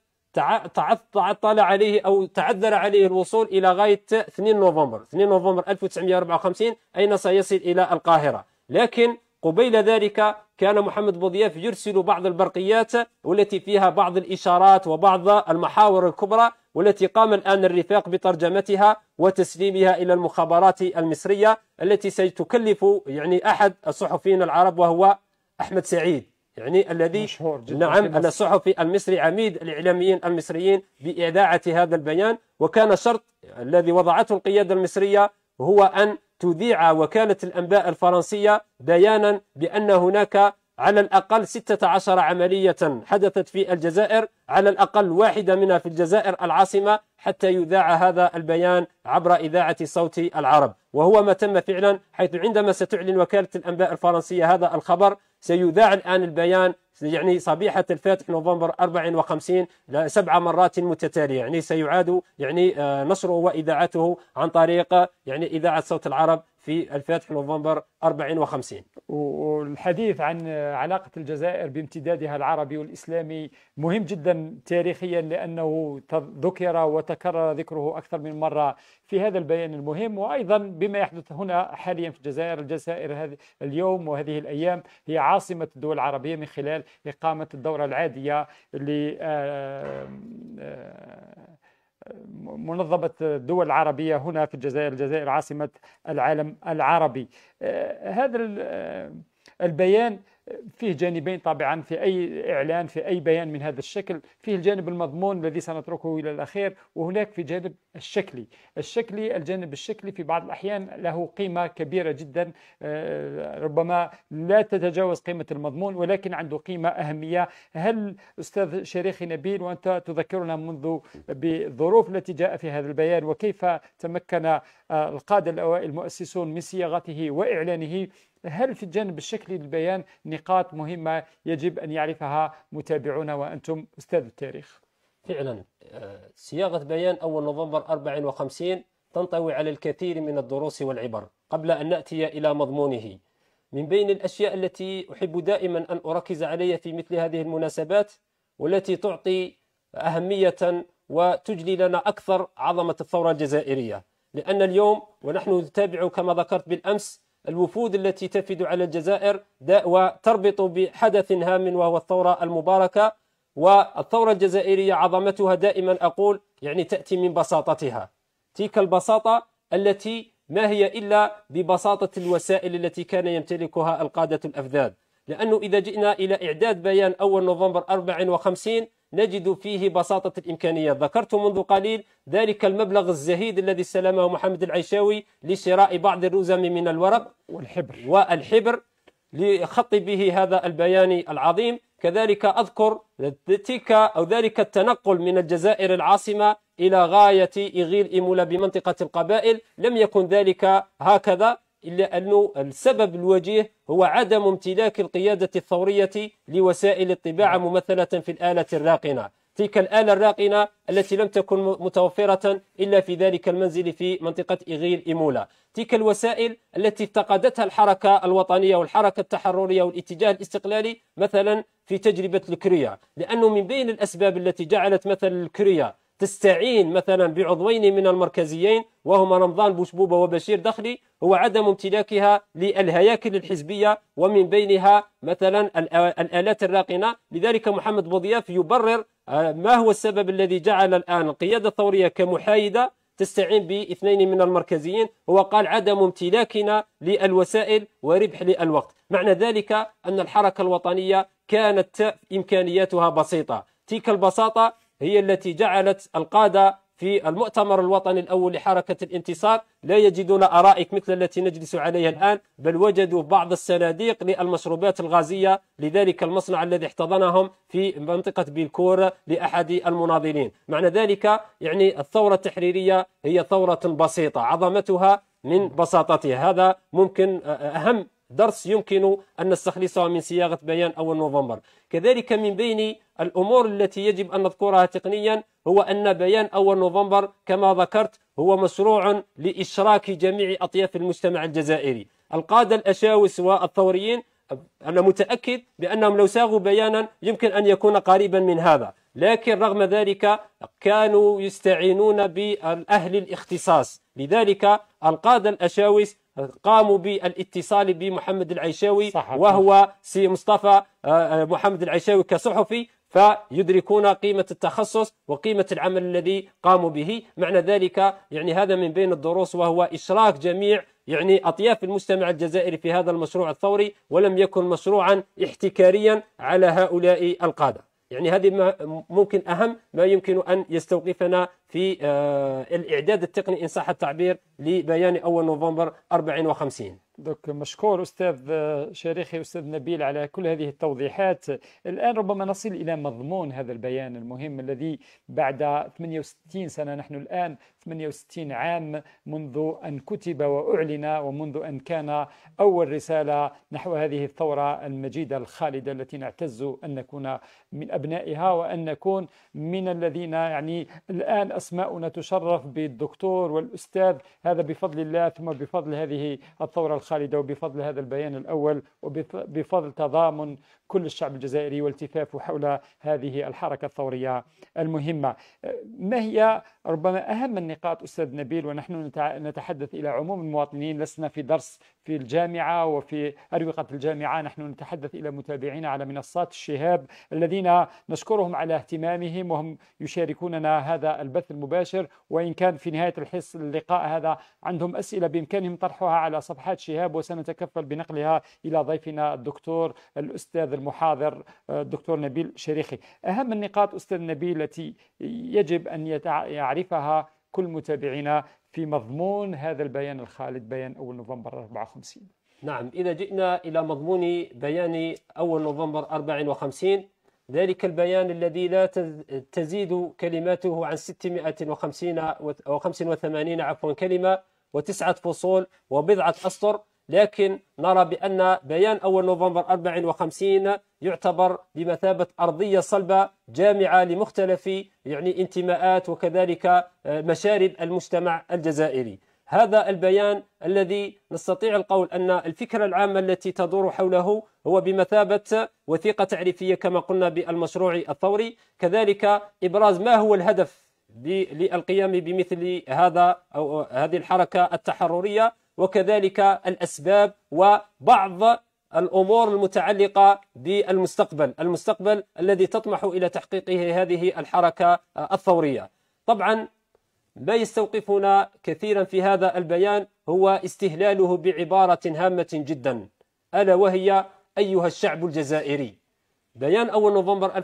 تعطل عليه أو تعذر عليه الوصول إلى غاية 2 نوفمبر 2 نوفمبر 1954 أين سيصل إلى القاهرة لكن قبيل ذلك كان محمد بوضياف يرسل بعض البرقيات والتي فيها بعض الإشارات وبعض المحاور الكبرى والتي قام الآن الرفاق بترجمتها وتسليمها إلى المخابرات المصرية التي ستكلف يعني أحد الصحفيين العرب وهو أحمد سعيد يعني الذي مشهور جدا نعم أن الصحفي المصري عميد الإعلاميين المصريين بإذاعة هذا البيان وكان شرط الذي وضعته القيادة المصرية هو أن تذيع وكالة الأنباء الفرنسية بيانا بأن هناك على الأقل 16 عملية حدثت في الجزائر على الأقل واحدة منها في الجزائر العاصمة حتى يذاع هذا البيان عبر إذاعة صوت العرب وهو ما تم فعلا حيث عندما ستعلن وكالة الأنباء الفرنسية هذا الخبر سيذاع الآن البيان يعني صبيحة الفاتح نوفمبر 54 سبع مرات متتالية يعني سيعاد يعني آه، نشره وإذاعته عن طريق يعني إذاعة صوت العرب في الفاتح نوفمبر 40 و50 والحديث عن علاقة الجزائر بامتدادها العربي والإسلامي مهم جدا تاريخيا لأنه ذكر وتكرر ذكره أكثر من مرة في هذا البيان المهم وأيضا بما يحدث هنا حاليا في الجزائر الجزائر هذه اليوم وهذه الأيام هي عاصمة الدول العربية من خلال إقامة الدورة العادية ل آه، منظمة الدول العربية هنا في الجزائر الجزائر عاصمة العالم العربي آه، هذا آه، البيان فيه جانبين طبعا في أي إعلان في أي بيان من هذا الشكل فيه الجانب المضمون الذي سنتركه إلى الأخير وهناك في جانب الشكلي الشكلي الجانب الشكلي في بعض الأحيان له قيمة كبيرة جدا آه، ربما لا تتجاوز قيمة المضمون ولكن عنده قيمة أهمية هل أستاذ شريخي نبيل وأنت تذكرنا منذ بالظروف التي جاء في هذا البيان وكيف تمكن آه، القادة الأوائل المؤسسون من صياغته وإعلانه هل في الجانب الشكلي للبيان نقاط مهمة يجب أن يعرفها متابعونا وأنتم أستاذ التاريخ فعلا آه، صياغة بيان أول نوفمبر 54 تنطوي على الكثير من الدروس والعبر قبل أن نأتي إلى مضمونه من بين الأشياء التي أحب دائما أن أركز عليها في مثل هذه المناسبات والتي تعطي أهمية وتجلي لنا أكثر عظمة الثورة الجزائرية لأن اليوم ونحن نتابع كما ذكرت بالأمس الوفود التي تفد على الجزائر وتربط بحدث هام وهو الثورة المباركة والثورة الجزائرية عظمتها دائما أقول يعني تأتي من بساطتها تلك البساطة التي ما هي إلا ببساطة الوسائل التي كان يمتلكها القادة الأفذاذ لأنه إذا جئنا إلى إعداد بيان أول نوفمبر 54 نجد فيه بساطة الإمكانيات ذكرت منذ قليل ذلك المبلغ الزهيد الذي استلمه محمد العيشاوي لشراء بعض الرزم من الورق والحبر والحبر لخط به هذا البيان العظيم كذلك أذكر تلك أو ذلك التنقل من الجزائر العاصمة إلى غاية إغيل إيمولا بمنطقة القبائل لم يكن ذلك هكذا إلا أن السبب الوجيه هو عدم امتلاك القيادة الثورية لوسائل الطباعة ممثلة في الآلة الراقنة تلك الآلة الراقنة التي لم تكن متوفرة إلا في ذلك المنزل في منطقة إغيل إيمولا تلك الوسائل التي افتقدتها الحركة الوطنية والحركة التحررية والاتجاه الاستقلالي مثلا في تجربة الكرية لأنه من بين الأسباب التي جعلت مثلا الكرية تستعين مثلا بعضوين من المركزيين وهما رمضان بوشبوبة وبشير دخلي هو عدم امتلاكها للهياكل الحزبية ومن بينها مثلا الآلات الراقنة لذلك محمد بوضياف يبرر آه، ما هو السبب الذي جعل الآن القيادة الثورية كمحايدة تستعين باثنين من المركزيين هو قال عدم امتلاكنا للوسائل وربح للوقت معنى ذلك أن الحركة الوطنية كانت إمكانياتها بسيطة تلك البساطة هي التي جعلت القادة في المؤتمر الوطني الأول لحركة الانتصار لا يجدون أرائك مثل التي نجلس عليها الآن بل وجدوا بعض الصناديق للمشروبات الغازية لذلك المصنع الذي احتضنهم في منطقة بيلكور لأحد المناضلين معنى ذلك يعني الثورة التحريرية هي ثورة بسيطة عظمتها من بساطتها هذا ممكن أهم درس يمكن أن نستخلصه من صياغة بيان أول نوفمبر كذلك من بين الأمور التي يجب أن نذكرها تقنيا هو أن بيان أول نوفمبر كما ذكرت هو مشروع لإشراك جميع أطياف المجتمع الجزائري القادة الأشاوس والثوريين أنا متأكد بأنهم لو ساغوا بيانا يمكن أن يكون قريبا من هذا لكن رغم ذلك كانوا يستعينون بأهل الاختصاص لذلك القادة الأشاوس قاموا بالاتصال بمحمد العيشاوي صحيح. وهو سي مصطفى آه، آه، محمد العيشاوي كصحفي فيدركون قيمة التخصص وقيمة العمل الذي قاموا به معنى ذلك يعني هذا من بين الدروس وهو إشراك جميع يعني أطياف المجتمع الجزائري في هذا المشروع الثوري ولم يكن مشروعا احتكاريا على هؤلاء القادة يعني هذه ما ممكن أهم ما يمكن أن يستوقفنا في آه، الإعداد التقني إن صح التعبير لبيان أول نوفمبر 54 دوك مشكور أستاذ آه، شريخي أستاذ نبيل على كل هذه التوضيحات الآن ربما نصل إلى مضمون هذا البيان المهم الذي بعد 68 سنة نحن الآن 68 عام منذ أن كتب وأعلن ومنذ أن كان أول رسالة نحو هذه الثورة المجيدة الخالدة التي نعتز أن نكون من أبنائها وأن نكون من الذين يعني الآن أسماؤنا تشرف بالدكتور والأستاذ هذا بفضل الله ثم بفضل هذه الثورة الخالدة وبفضل هذا البيان الأول وبفضل تضامن كل الشعب الجزائري والتفافه حول هذه الحركة الثورية المهمة آه، ما هي ربما أهم النقاط أستاذ نبيل ونحن نتحدث إلى عموم المواطنين لسنا في درس في الجامعة وفي أروقة الجامعة نحن نتحدث إلى متابعينا على منصات الشهاب الذين نشكرهم على اهتمامهم وهم يشاركوننا هذا البث المباشر وإن كان في نهاية الحص اللقاء هذا عندهم أسئلة بإمكانهم طرحها على صفحات شهاب وسنتكفل بنقلها إلى ضيفنا الدكتور الأستاذ المحاضر الدكتور آه، نبيل شريخي أهم النقاط أستاذ نبيل التي يجب أن يعرفها كل متابعينا في مضمون هذا البيان الخالد بيان أول نوفمبر 54 نعم إذا جئنا إلى مضمون بيان أول نوفمبر 54 ذلك البيان الذي لا تزيد كلماته عن 650 و 85 عفوا كلمة وتسعة فصول وبضعة أسطر لكن نرى بأن بيان أول نوفمبر 54 يعتبر بمثابة أرضية صلبة جامعة لمختلف يعني انتماءات وكذلك آه، مشارب المجتمع الجزائري هذا البيان الذي نستطيع القول أن الفكرة العامة التي تدور حوله هو بمثابة وثيقة تعريفية كما قلنا بالمشروع الثوري كذلك إبراز ما هو الهدف للقيام بمثل هذا أو هذه الحركة التحررية وكذلك الأسباب وبعض الأمور المتعلقة بالمستقبل المستقبل الذي تطمح إلى تحقيقه هذه الحركة الثورية طبعا ما يستوقفنا كثيرا في هذا البيان هو استهلاله بعبارة هامة جدا ألا وهي أيها الشعب الجزائري بيان أول نوفمبر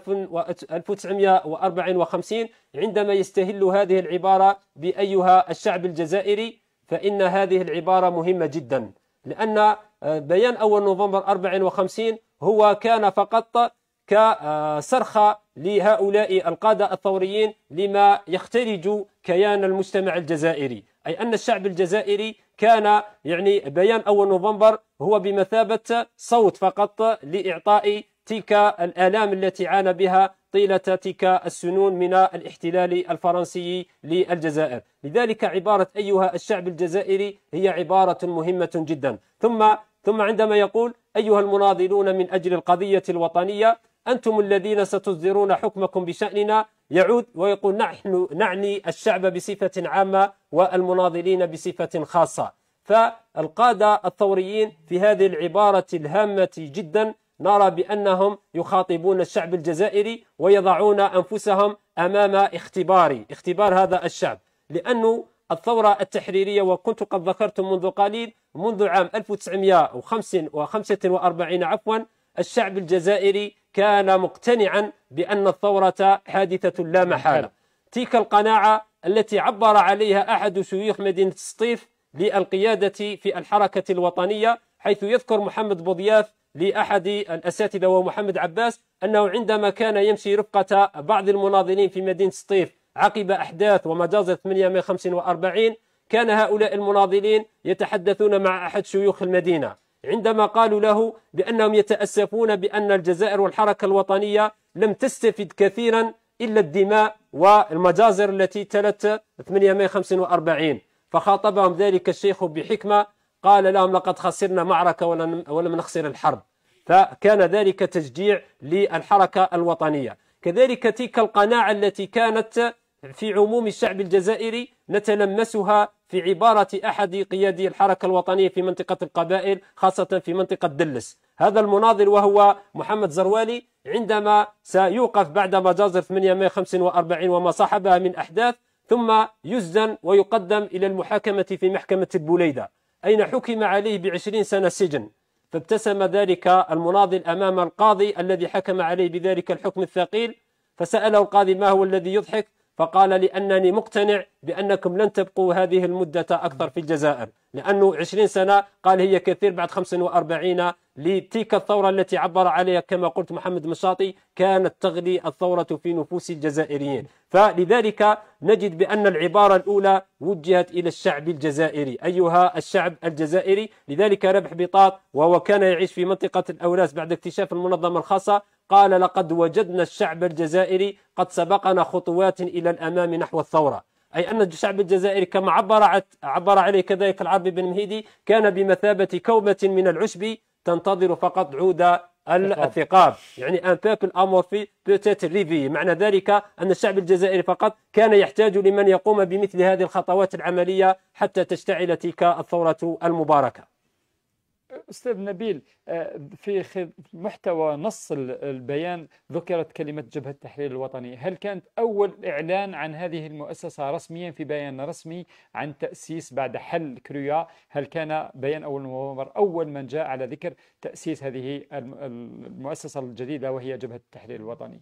1954 عندما يستهل هذه العبارة بأيها الشعب الجزائري فإن هذه العبارة مهمة جدا لأن آه، بيان أول نوفمبر 54 هو كان فقط كصرخة لهؤلاء القادة الثوريين لما يخترج كيان المجتمع الجزائري أي أن الشعب الجزائري كان يعني بيان أول نوفمبر هو بمثابة صوت فقط لإعطاء تلك الآلام التي عانى بها طيلة تلك السنون من الاحتلال الفرنسي للجزائر لذلك عبارة أيها الشعب الجزائري هي عبارة مهمة جدا ثم ثم عندما يقول أيها المناضلون من أجل القضية الوطنية أنتم الذين ستصدرون حكمكم بشأننا يعود ويقول نحن نعني الشعب بصفة عامة والمناضلين بصفة خاصة فالقادة الثوريين في هذه العبارة الهامة جدا نرى بأنهم يخاطبون الشعب الجزائري ويضعون أنفسهم أمام اختبار اختبار هذا الشعب لأنه الثورة التحريرية وكنت قد ذكرت منذ قليل منذ عام 1945 عفوا الشعب الجزائري كان مقتنعا بأن الثورة حادثة لا محالة تلك القناعة التي عبر عليها أحد شيوخ مدينة سطيف للقيادة في الحركة الوطنية حيث يذكر محمد بوضياف لأحد الأساتذة ومحمد عباس أنه عندما كان يمشي رفقة بعض المناضلين في مدينة سطيف عقب أحداث ومجازر 845 كان هؤلاء المناضلين يتحدثون مع أحد شيوخ المدينة عندما قالوا له بأنهم يتأسفون بأن الجزائر والحركة الوطنية لم تستفد كثيرا إلا الدماء والمجازر التي تلت 845 فخاطبهم ذلك الشيخ بحكمة قال لهم لقد خسرنا معركة ولم نخسر الحرب فكان ذلك تشجيع للحركة الوطنية كذلك تلك القناعة التي كانت في عموم الشعب الجزائري نتلمسها في عبارة أحد قيادي الحركة الوطنية في منطقة القبائل خاصة في منطقة دلس هذا المناضل وهو محمد زروالي عندما سيوقف بعد مجازر 845 وما صاحبها من أحداث ثم يزن ويقدم إلى المحاكمة في محكمة البوليدة أين حكم عليه بعشرين سنة سجن فابتسم ذلك المناضل أمام القاضي الذي حكم عليه بذلك الحكم الثقيل فسأله القاضي ما هو الذي يضحك فقال لأنني مقتنع بأنكم لن تبقوا هذه المدة أكثر في الجزائر لأنه 20 سنة قال هي كثير بعد 45 لتلك الثورة التي عبر عليها كما قلت محمد مشاطي كانت تغلي الثورة في نفوس الجزائريين فلذلك نجد بأن العبارة الأولى وجهت إلى الشعب الجزائري أيها الشعب الجزائري لذلك ربح بطاط وهو كان يعيش في منطقة الأولاس بعد اكتشاف المنظمة الخاصة قال لقد وجدنا الشعب الجزائري قد سبقنا خطوات إلى الأمام نحو الثورة أي أن الشعب الجزائري كما عبر, عبر عليه كذلك العربي بن مهيدي كان بمثابة كومة من العشب تنتظر فقط عود الثقاب يعني ان بيبل امورفي بوتيت ريفي معنى ذلك ان الشعب الجزائري فقط كان يحتاج لمن يقوم بمثل هذه الخطوات العمليه حتى تشتعل تلك الثوره المباركه استاذ نبيل آه، في محتوى نص البيان ذكرت كلمه جبهه التحرير الوطني، هل كانت اول اعلان عن هذه المؤسسه رسميا في بيان رسمي عن تاسيس بعد حل كريا، هل كان بيان اول نوفمبر اول من جاء على ذكر تاسيس هذه المؤسسه الجديده وهي جبهه التحرير الوطني؟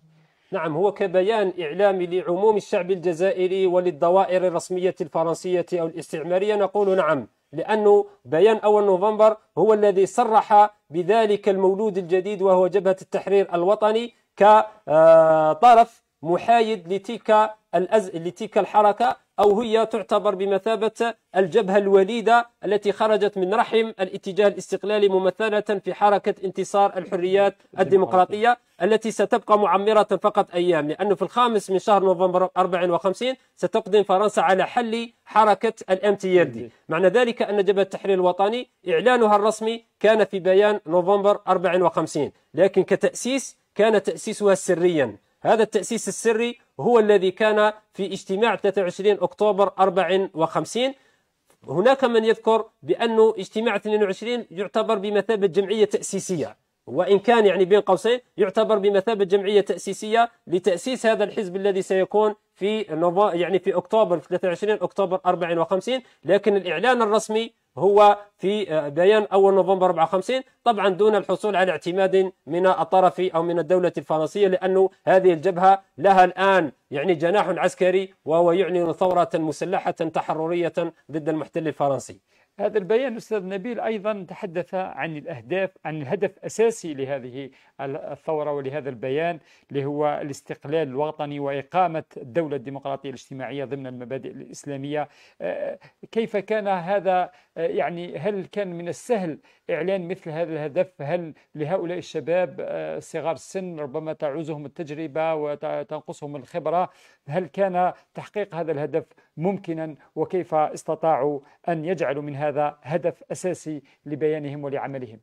نعم هو كبيان إعلامي لعموم الشعب الجزائري وللدوائر الرسمية الفرنسية أو الاستعمارية نقول نعم لأنه بيان أول نوفمبر هو الذي صرح بذلك المولود الجديد وهو جبهة التحرير الوطني كطرف محايد لتلك لتلك الحركة أو هي تعتبر بمثابة الجبهة الوليدة التي خرجت من رحم الاتجاه الاستقلالي ممثلة في حركة انتصار الحريات الديمقراطية التي ستبقى معمرة فقط أيام لأنه في الخامس من شهر نوفمبر 54 ستقدم فرنسا على حل حركة الام تي دي معنى ذلك أن جبهة التحرير الوطني إعلانها الرسمي كان في بيان نوفمبر 54 لكن كتأسيس كان تأسيسها سريا هذا التأسيس السري هو الذي كان في اجتماع 23 أكتوبر 54 هناك من يذكر بأن اجتماع 22 يعتبر بمثابة جمعية تأسيسية وإن كان يعني بين قوسين يعتبر بمثابة جمعية تأسيسية لتأسيس هذا الحزب الذي سيكون في يعني في أكتوبر 23 أكتوبر 54 لكن الإعلان الرسمي هو في آه، بيان أول نوفمبر 54 طبعا دون الحصول على اعتماد من الطرف أو من الدولة الفرنسية لأن هذه الجبهة لها الآن يعني جناح عسكري وهو يعلن ثورة مسلحة تحررية ضد المحتل الفرنسي هذا البيان أستاذ نبيل أيضا تحدث عن الأهداف عن الهدف الأساسي لهذه الثورة ولهذا البيان اللي هو الاستقلال الوطني وإقامة الدولة الديمقراطية الاجتماعية ضمن المبادئ الإسلامية آه، كيف كان هذا آه، يعني هل كان من السهل إعلان مثل هذا الهدف هل لهؤلاء الشباب آه، صغار السن ربما تعوزهم التجربة وتنقصهم الخبرة هل كان تحقيق هذا الهدف ممكنا وكيف استطاعوا أن يجعلوا من هذا هدف أساسي لبيانهم ولعملهم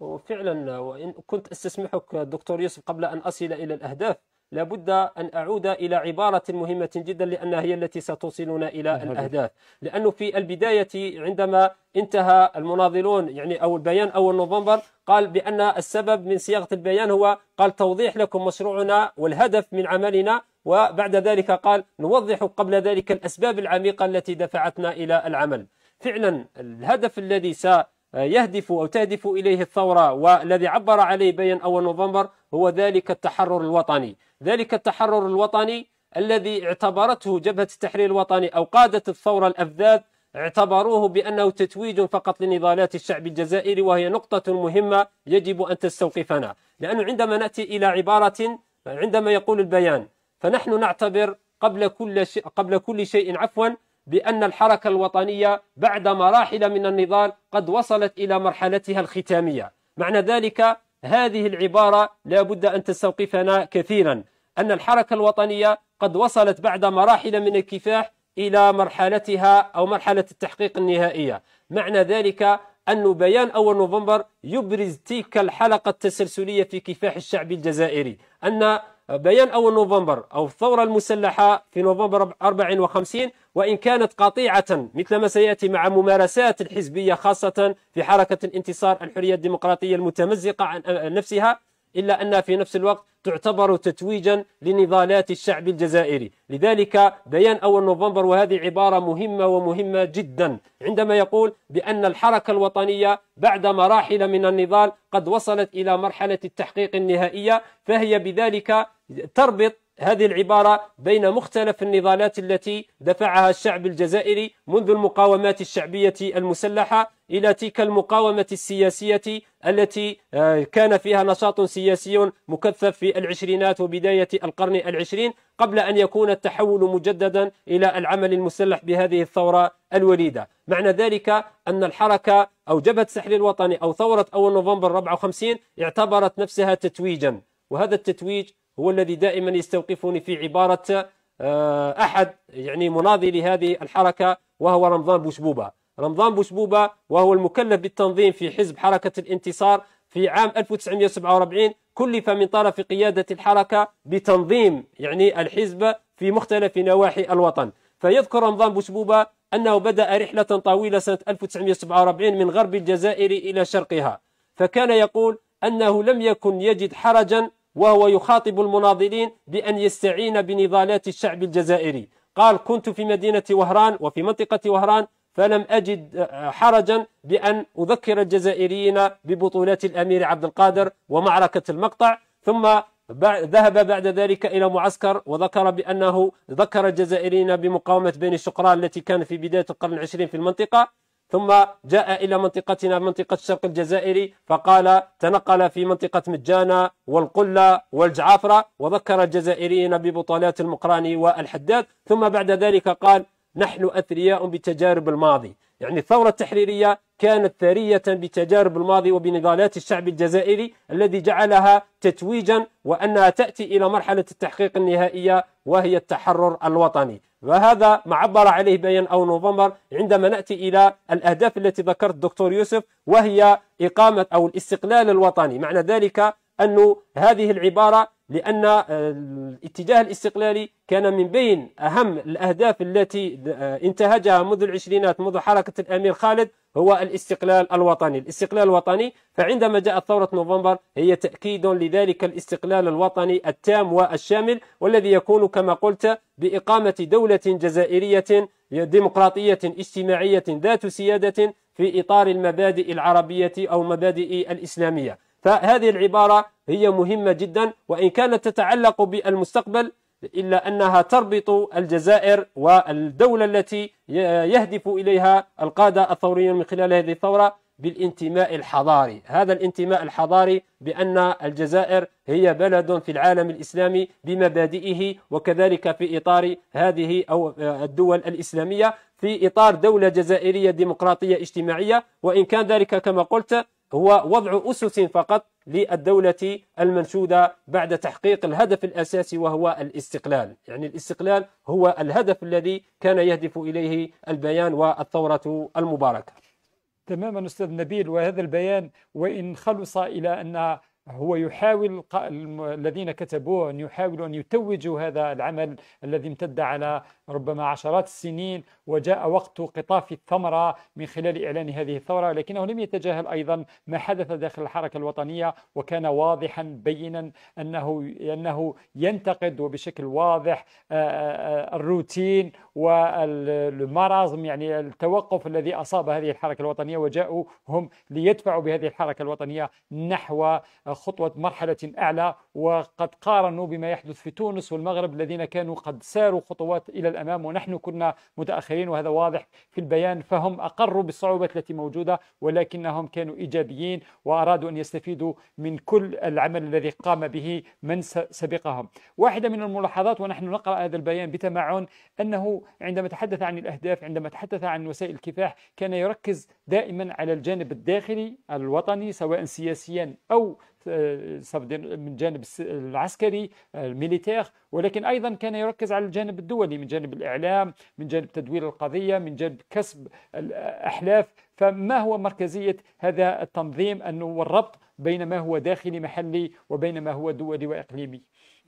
وفعلا وإن كنت أستسمحك دكتور يوسف قبل أن أصل إلى الأهداف لابد أن أعود إلى عبارة مهمة جدا لأنها هي التي ستوصلنا إلى الأهداف لأنه في البداية عندما انتهى المناضلون يعني أو البيان أول نوفمبر قال بأن السبب من صياغة البيان هو قال توضيح لكم مشروعنا والهدف من عملنا وبعد ذلك قال نوضح قبل ذلك الأسباب العميقة التي دفعتنا إلى العمل فعلا الهدف الذي سيهدف أو تهدف إليه الثورة والذي عبر عليه بيان أول نوفمبر هو ذلك التحرر الوطني ذلك التحرر الوطني الذي اعتبرته جبهة التحرير الوطني أو قادة الثورة الأفذاذ اعتبروه بأنه تتويج فقط لنضالات الشعب الجزائري وهي نقطة مهمة يجب أن تستوقفنا لأنه عندما نأتي إلى عبارة عندما يقول البيان فنحن نعتبر قبل كل شيء قبل كل شيء عفوا بأن الحركة الوطنية بعد مراحل من النضال قد وصلت إلى مرحلتها الختامية معنى ذلك هذه العبارة لا بد أن تستوقفنا كثيرا أن الحركة الوطنية قد وصلت بعد مراحل من الكفاح إلى مرحلتها أو مرحلة التحقيق النهائية معنى ذلك أن بيان أول نوفمبر يبرز تلك الحلقة التسلسلية في كفاح الشعب الجزائري أن بيان أول نوفمبر أو الثورة المسلحة في نوفمبر 54 وإن كانت قطيعة مثل ما سيأتي مع ممارسات الحزبية خاصة في حركة الانتصار الحرية الديمقراطية المتمزقة عن نفسها إلا أنها في نفس الوقت تعتبر تتويجا لنضالات الشعب الجزائري لذلك بيان أول نوفمبر وهذه عبارة مهمة ومهمة جدا عندما يقول بأن الحركة الوطنية بعد مراحل من النضال قد وصلت إلى مرحلة التحقيق النهائية فهي بذلك تربط هذه العبارة بين مختلف النضالات التي دفعها الشعب الجزائري منذ المقاومات الشعبية المسلحة إلى تلك المقاومة السياسية التي آه، كان فيها نشاط سياسي مكثف في العشرينات وبداية القرن العشرين قبل أن يكون التحول مجددا إلى العمل المسلح بهذه الثورة الوليدة معنى ذلك أن الحركة أو جبهة سحل الوطني أو ثورة أول نوفمبر 54 اعتبرت نفسها تتويجا وهذا التتويج هو الذي دائما يستوقفني في عبارة آه، أحد يعني مناضلي هذه الحركة وهو رمضان بوشبوبة رمضان بوشبوبة وهو المكلف بالتنظيم في حزب حركة الانتصار في عام 1947 كلف من طرف قيادة الحركة بتنظيم يعني الحزب في مختلف نواحي الوطن فيذكر رمضان بوشبوبة أنه بدأ رحلة طويلة سنة 1947 من غرب الجزائر إلى شرقها فكان يقول أنه لم يكن يجد حرجا وهو يخاطب المناضلين بأن يستعين بنضالات الشعب الجزائري قال كنت في مدينة وهران وفي منطقة وهران فلم أجد حرجا بأن أذكر الجزائريين ببطولات الأمير عبد القادر ومعركة المقطع ثم ذهب بعد ذلك إلى معسكر وذكر بأنه ذكر الجزائريين بمقاومة بني شقران التي كان في بداية القرن العشرين في المنطقة ثم جاء إلى منطقتنا منطقة الشرق الجزائري فقال تنقل في منطقة مجانة والقلة والجعافرة وذكر الجزائريين ببطولات المقراني والحداد ثم بعد ذلك قال نحن أثرياء بتجارب الماضي يعني الثورة التحريرية كانت ثرية بتجارب الماضي وبنضالات الشعب الجزائري الذي جعلها تتويجا وأنها تأتي إلى مرحلة التحقيق النهائية وهي التحرر الوطني وهذا ما عبر عليه بيان أو نوفمبر عندما نأتي إلى الأهداف التي ذكرت الدكتور يوسف وهي إقامة أو الاستقلال الوطني معنى ذلك أن هذه العبارة لأن آه، الاتجاه الاستقلالي كان من بين أهم الأهداف التي آه، انتهجها منذ العشرينات منذ حركة الأمير خالد هو الاستقلال الوطني الاستقلال الوطني فعندما جاءت ثورة نوفمبر هي تأكيد لذلك الاستقلال الوطني التام والشامل والذي يكون كما قلت بإقامة دولة جزائرية ديمقراطية اجتماعية ذات سيادة في إطار المبادئ العربية أو مبادئ الإسلامية فهذه العبارة هي مهمة جدا وإن كانت تتعلق بالمستقبل إلا أنها تربط الجزائر والدولة التي يهدف إليها القادة الثوريون من خلال هذه الثورة بالانتماء الحضاري هذا الانتماء الحضاري بأن الجزائر هي بلد في العالم الإسلامي بمبادئه وكذلك في إطار هذه أو الدول الإسلامية في إطار دولة جزائرية ديمقراطية اجتماعية وإن كان ذلك كما قلت هو وضع أسس فقط للدولة المنشودة بعد تحقيق الهدف الأساسي وهو الاستقلال يعني الاستقلال هو الهدف الذي كان يهدف إليه البيان والثورة المباركة تماما أستاذ نبيل وهذا البيان وإن خلص إلى أن هو يحاول الذين كتبوه أن يحاولوا أن يتوجوا هذا العمل الذي امتد على ربما عشرات السنين وجاء وقت قطاف الثمرة من خلال إعلان هذه الثورة لكنه لم يتجاهل أيضا ما حدث داخل الحركة الوطنية وكان واضحا بينا أنه, أنه ينتقد وبشكل واضح آه، آه، آه، الروتين والمرازم يعني التوقف الذي أصاب هذه الحركة الوطنية وجاءوا هم ليدفعوا بهذه الحركة الوطنية نحو خطوة مرحلة أعلى وقد قارنوا بما يحدث في تونس والمغرب الذين كانوا قد ساروا خطوات إلى الأمام ونحن كنا متأخرين وهذا واضح في البيان فهم أقروا بالصعوبات التي موجودة ولكنهم كانوا إيجابيين وأرادوا أن يستفيدوا من كل العمل الذي قام به من سبقهم واحدة من الملاحظات ونحن نقرأ هذا البيان بتمعن أنه عندما تحدث عن الأهداف عندما تحدث عن وسائل الكفاح كان يركز دائما على الجانب الداخلي الوطني سواء سياسيا أو آه، من جانب العسكري الميليتير ولكن أيضا كان يركز على الجانب الدولي من جانب الإعلام من جانب تدوير القضية من جانب كسب الأحلاف فما هو مركزية هذا التنظيم أنه والربط بين ما هو داخلي محلي وبين ما هو دولي وإقليمي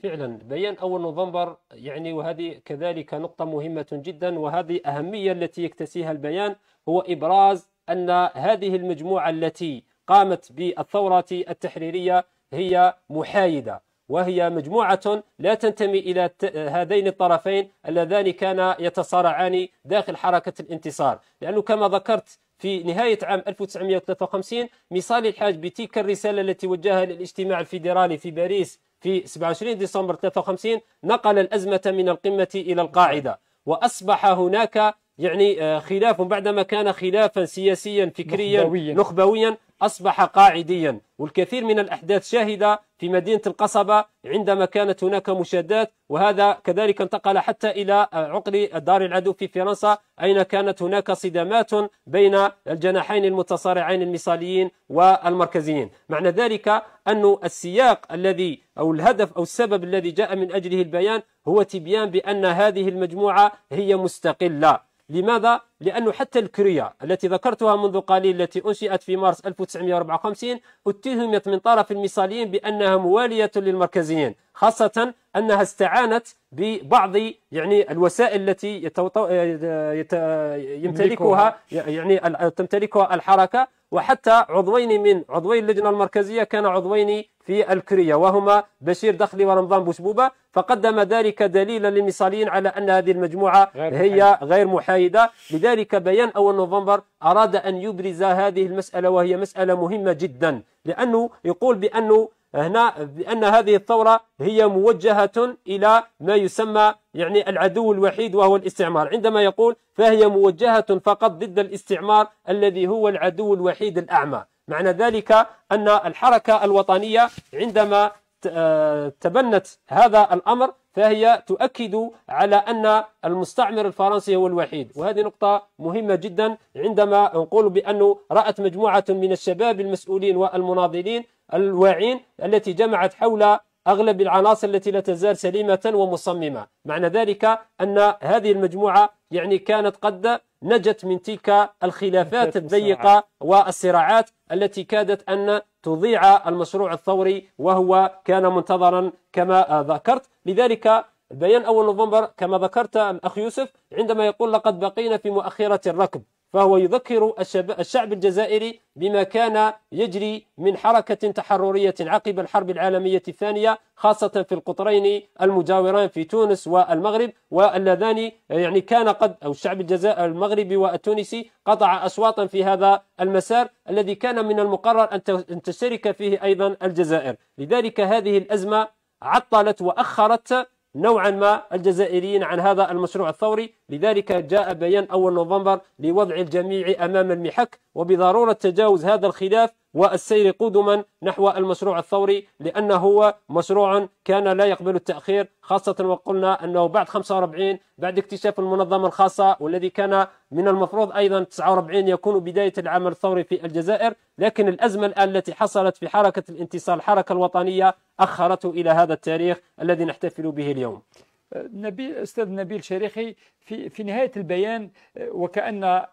فعلا بيان أول نوفمبر يعني وهذه كذلك نقطة مهمة جدا وهذه أهمية التي يكتسيها البيان هو إبراز أن هذه المجموعة التي قامت بالثورة التحريرية هي محايدة وهي مجموعة لا تنتمي إلى هذين الطرفين اللذان كانا يتصارعان داخل حركة الانتصار لأنه كما ذكرت في نهاية عام 1953 مصال الحاج بتلك الرسالة التي وجهها للاجتماع الفيدرالي في باريس في 27 ديسمبر 53 نقل الأزمة من القمة إلى القاعدة وأصبح هناك يعني آه، خلاف بعدما كان خلافا سياسيا فكريا نخبويا, نخبويا أصبح قاعديا والكثير من الأحداث شاهدة في مدينة القصبة عندما كانت هناك مشادات وهذا كذلك انتقل حتى إلى آه، عقر دار العدو في فرنسا أين كانت هناك صدامات بين الجناحين المتصارعين المثاليين والمركزيين معنى ذلك أن السياق الذي أو الهدف أو السبب الذي جاء من أجله البيان هو تبيان بأن هذه المجموعة هي مستقلة لماذا؟ لأنه حتى الكرية التي ذكرتها منذ قليل التي أنشئت في مارس 1954 اتهمت من طرف المثاليين بأنها موالية للمركزيين خاصة أنها استعانت ببعض يعني الوسائل التي يتوطو... يت... يمتلكها يعني تمتلكها الحركة وحتى عضوين من عضوي اللجنة المركزية كان عضوين في الكرية وهما بشير دخلي ورمضان بوشبوبة فقدم ذلك دليلا للمصريين على أن هذه المجموعة غير هي محايدة. غير محايدة لذلك بيان أول نوفمبر أراد أن يبرز هذه المسألة وهي مسألة مهمة جدا لأنه يقول بأنه هنا بأن هذه الثورة هي موجهة إلى ما يسمى يعني العدو الوحيد وهو الاستعمار عندما يقول فهي موجهة فقط ضد الاستعمار الذي هو العدو الوحيد الأعمى معنى ذلك أن الحركة الوطنية عندما آه، تبنت هذا الأمر فهي تؤكد على أن المستعمر الفرنسي هو الوحيد وهذه نقطة مهمة جدا عندما نقول بأنه رأت مجموعة من الشباب المسؤولين والمناضلين الواعين التي جمعت حول أغلب العناصر التي لا تزال سليمة ومصممة معنى ذلك أن هذه المجموعة يعني كانت قد نجت من تلك الخلافات الضيقة والصراعات التي كادت أن تضيع المشروع الثوري وهو كان منتظرا كما ذكرت لذلك بيان أول نوفمبر كما ذكرت الأخ يوسف عندما يقول لقد بقينا في مؤخرة الركب فهو يذكر الشعب الجزائري بما كان يجري من حركة تحررية عقب الحرب العالمية الثانية خاصة في القطرين المجاوران في تونس والمغرب واللذان يعني كان قد أو الشعب الجزائري المغربي والتونسي قطع أصواتا في هذا المسار الذي كان من المقرر أن تشترك فيه أيضا الجزائر لذلك هذه الأزمة عطلت وأخرت نوعا ما الجزائريين عن هذا المشروع الثوري لذلك جاء بيان أول نوفمبر لوضع الجميع أمام المحك وبضرورة تجاوز هذا الخلاف والسير قدما نحو المشروع الثوري لأنه هو مشروع كان لا يقبل التأخير خاصة وقلنا أنه بعد 45 بعد اكتشاف المنظمة الخاصة والذي كان من المفروض أيضا 49 يكون بداية العمل الثوري في الجزائر لكن الأزمة الآن التي حصلت في حركة الانتصار الحركة الوطنية أخرته إلى هذا التاريخ الذي نحتفل به اليوم نبيل استاذ نبيل شريخي في في نهايه البيان آه، وكان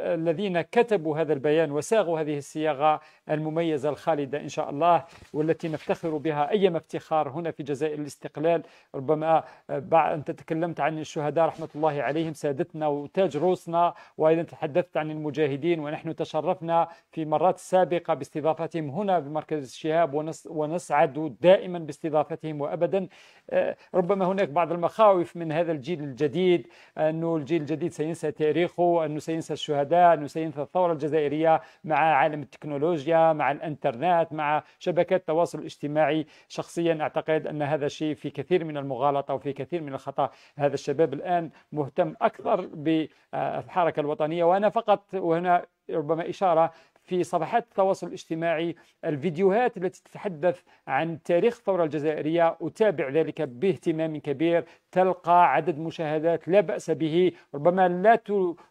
الذين كتبوا هذا البيان وساغوا هذه الصياغه المميزه الخالده ان شاء الله والتي نفتخر بها ايما افتخار هنا في جزائر الاستقلال ربما آه، بعد ان تكلمت عن الشهداء رحمه الله عليهم سادتنا وتاج روسنا وايضا تحدثت عن المجاهدين ونحن تشرفنا في مرات سابقه باستضافتهم هنا بمركز الشهاب ونسعد دائما باستضافتهم وابدا آه، ربما هناك بعض المخاوف من هذا الجيل الجديد أنه الجيل الجديد سينسى تاريخه أنه سينسى الشهداء أنه سينسى الثورة الجزائرية مع عالم التكنولوجيا مع الانترنت مع شبكات التواصل الاجتماعي شخصيا أعتقد أن هذا الشيء في كثير من المغالطة وفي كثير من الخطأ هذا الشباب الآن مهتم أكثر بالحركة الوطنية وأنا فقط وهنا ربما إشارة في صفحات التواصل الاجتماعي الفيديوهات التي تتحدث عن تاريخ الثورة الجزائرية أتابع ذلك باهتمام كبير تلقى عدد مشاهدات لا بأس به ربما لا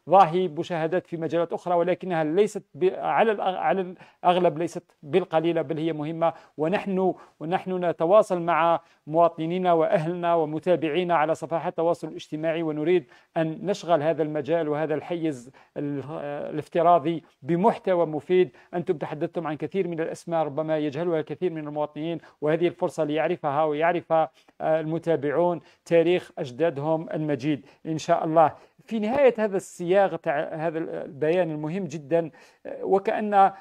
تضاهي مشاهدات في مجالات أخرى ولكنها ليست على على الأغلب ليست بالقليلة بل هي مهمة ونحن ونحن نتواصل مع مواطنينا وأهلنا ومتابعينا على صفحات التواصل الاجتماعي ونريد أن نشغل هذا المجال وهذا الحيز الافتراضي بمحتوى مفيد أنتم تحدثتم عن كثير من الأسماء ربما يجهلها الكثير من المواطنين وهذه الفرصة ليعرفها ويعرف آه، المتابعون تاريخ تاريخ أجدادهم المجيد إن شاء الله في نهاية هذا السياق هذا البيان المهم جدا آه، وكأن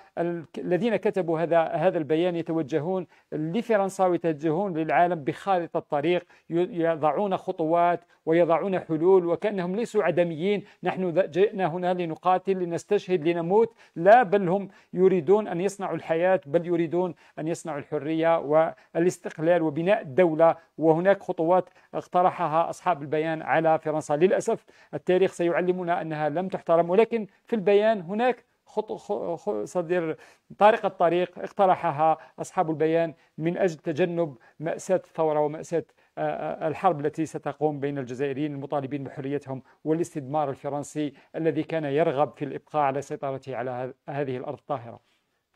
الذين كتبوا هذا هذا البيان يتوجهون لفرنسا ويتوجهون للعالم بخارطة الطريق يضعون خطوات ويضعون حلول وكأنهم ليسوا عدميين نحن جئنا هنا لنقاتل لنستشهد لنموت لا بل هم يريدون أن يصنعوا الحياة بل يريدون أن يصنعوا الحرية والاستقلال وبناء الدولة وهناك خطوات اقترحها أصحاب البيان على فرنسا للأسف التاريخ سيعلمنا أنها لم تحترم ولكن في البيان هناك صدر طارق الطريق اقترحها أصحاب البيان من أجل تجنب مأساة الثورة ومأساة آه، آه، الحرب التي ستقوم بين الجزائريين المطالبين بحريتهم والاستدمار الفرنسي الذي كان يرغب في الإبقاء على سيطرته على هذه الأرض الطاهرة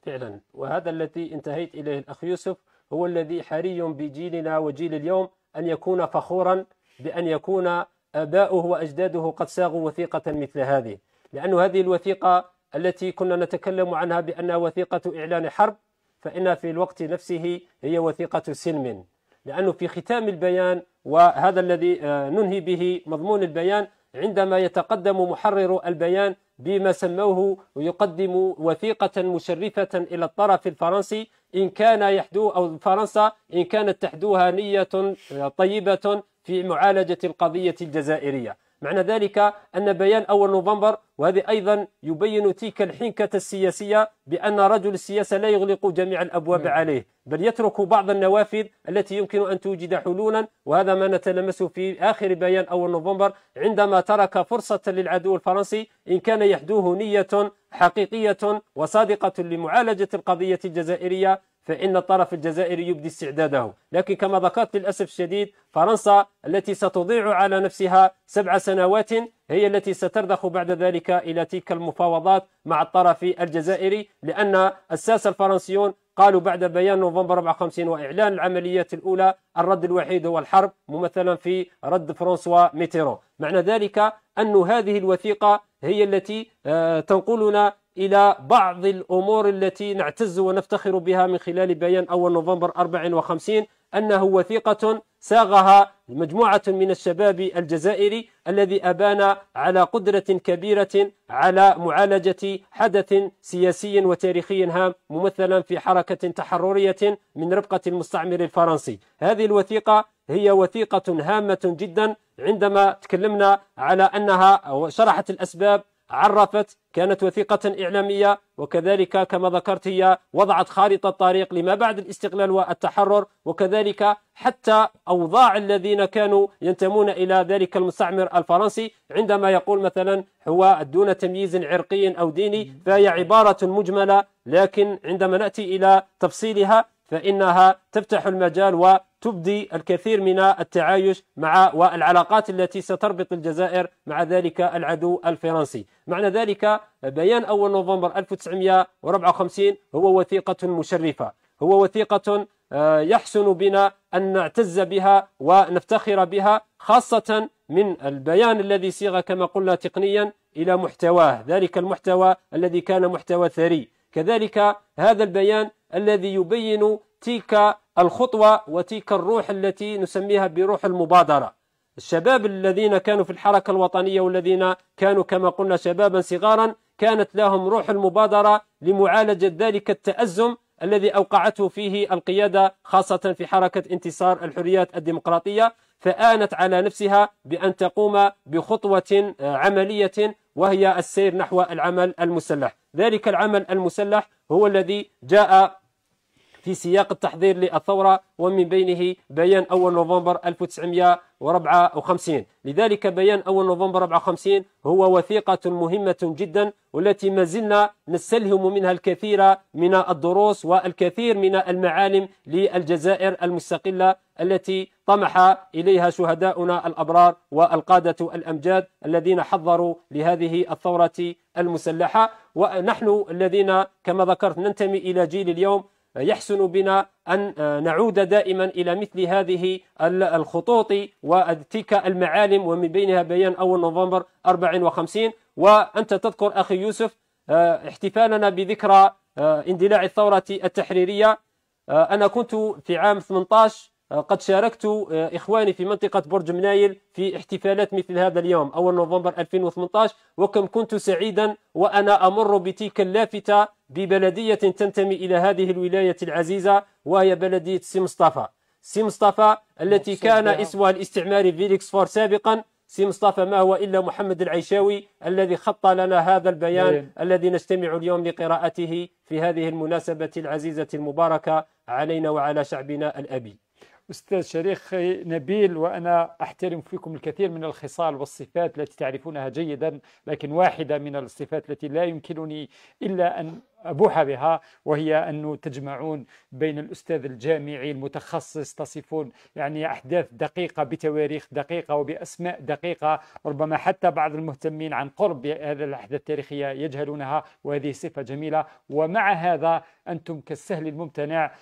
فعلا وهذا الذي انتهيت إليه الأخ يوسف هو الذي حري بجيلنا وجيل اليوم أن يكون فخورا بأن يكون أباؤه وأجداده قد ساغوا وثيقة مثل هذه لأن هذه الوثيقة التي كنا نتكلم عنها بأنها وثيقة إعلان حرب فإنها في الوقت نفسه هي وثيقة سلم لأنه في ختام البيان وهذا الذي آه، ننهي به مضمون البيان عندما يتقدم محرر البيان بما سموه ويقدم وثيقة مشرفة إلى الطرف الفرنسي إن كان يحدو أو فرنسا إن كانت تحدوها نية آه، طيبة في معالجة القضية الجزائرية معنى ذلك أن بيان أول نوفمبر وهذا أيضا يبين تلك الحنكة السياسية بأن رجل السياسة لا يغلق جميع الأبواب نعم. عليه بل يترك بعض النوافذ التي يمكن أن توجد حلولا وهذا ما نتلمسه في آخر بيان أول نوفمبر عندما ترك فرصة للعدو الفرنسي إن كان يحدوه نية حقيقية وصادقة لمعالجة القضية الجزائرية فإن الطرف الجزائري يبدي استعداده لكن كما ذكرت للأسف الشديد فرنسا التي ستضيع على نفسها سبع سنوات هي التي سترضخ بعد ذلك إلى تلك المفاوضات مع الطرف الجزائري لأن الساسة الفرنسيون قالوا بعد بيان نوفمبر 54 وإعلان العمليات الأولى الرد الوحيد هو الحرب ممثلا في رد فرانسوا ميتيرون معنى ذلك أن هذه الوثيقة هي التي آه، تنقلنا إلى بعض الأمور التي نعتز ونفتخر بها من خلال بيان أول نوفمبر 54 أنه وثيقة ساغها مجموعة من الشباب الجزائري الذي أبان على قدرة كبيرة على معالجة حدث سياسي وتاريخي هام ممثلا في حركة تحررية من ربقة المستعمر الفرنسي هذه الوثيقة هي وثيقة هامة جدا عندما تكلمنا على أنها شرحت الأسباب عرفت كانت وثيقة إعلامية وكذلك كما ذكرت هي وضعت خارطة طريق لما بعد الاستقلال والتحرر وكذلك حتى أوضاع الذين كانوا ينتمون إلى ذلك المستعمر الفرنسي عندما يقول مثلا هو دون تمييز عرقي أو ديني فهي عبارة مجملة لكن عندما نأتي إلى تفصيلها فإنها تفتح المجال و تبدي الكثير من التعايش مع والعلاقات التي ستربط الجزائر مع ذلك العدو الفرنسي معنى ذلك بيان أول نوفمبر 1954 هو وثيقة مشرفة هو وثيقة آه، يحسن بنا أن نعتز بها ونفتخر بها خاصة من البيان الذي صيغ كما قلنا تقنيا إلى محتواه ذلك المحتوى الذي كان محتوى ثري كذلك هذا البيان الذي يبين تلك الخطوة وتلك الروح التي نسميها بروح المبادرة الشباب الذين كانوا في الحركة الوطنية والذين كانوا كما قلنا شبابا صغارا كانت لهم روح المبادرة لمعالجة ذلك التأزم الذي أوقعته فيه القيادة خاصة في حركة انتصار الحريات الديمقراطية فآنت على نفسها بأن تقوم بخطوة آه، عملية وهي السير نحو العمل المسلح ذلك العمل المسلح هو الذي جاء في سياق التحضير للثورة ومن بينه بيان أول نوفمبر 1954 لذلك بيان أول نوفمبر 54 هو وثيقة مهمة جدا والتي ما زلنا نستلهم منها الكثير من الدروس والكثير من المعالم للجزائر المستقلة التي طمح إليها شهداؤنا الأبرار والقادة الأمجاد الذين حضروا لهذه الثورة المسلحة ونحن الذين كما ذكرت ننتمي إلى جيل اليوم يحسن بنا أن آه، نعود دائما إلى مثل هذه الخطوط وتلك المعالم ومن بينها بيان أول نوفمبر 54 وأنت تذكر أخي يوسف آه، احتفالنا بذكرى آه، اندلاع الثورة التحريرية أنا كنت في عام 18 آه، قد شاركت آه، إخواني في منطقة برج منايل في احتفالات مثل هذا اليوم أول نوفمبر 2018 وكم كنت سعيدا وأنا أمر بتلك اللافتة ببلدية تنتمي إلى هذه الولاية العزيزة وهي بلدية سي مصطفى سي مصطفى التي كان اسمها الاستعماري فيليكس فور سابقا سي مصطفى ما هو إلا محمد العيشاوي الذي خط لنا هذا البيان مم. نعم. الذي نجتمع اليوم لقراءته في هذه المناسبة العزيزة المباركة علينا وعلى شعبنا الأبي أستاذ شريخ نبيل وأنا أحترم فيكم الكثير من الخصال والصفات التي تعرفونها جيدا لكن واحدة من الصفات التي لا يمكنني إلا أن أبوح بها وهي أنه تجمعون بين الأستاذ الجامعي المتخصص تصفون يعني أحداث دقيقة بتواريخ دقيقة وبأسماء دقيقة ربما حتى بعض المهتمين عن قرب هذه الأحداث التاريخية يجهلونها وهذه صفة جميلة ومع هذا أنتم كالسهل الممتنع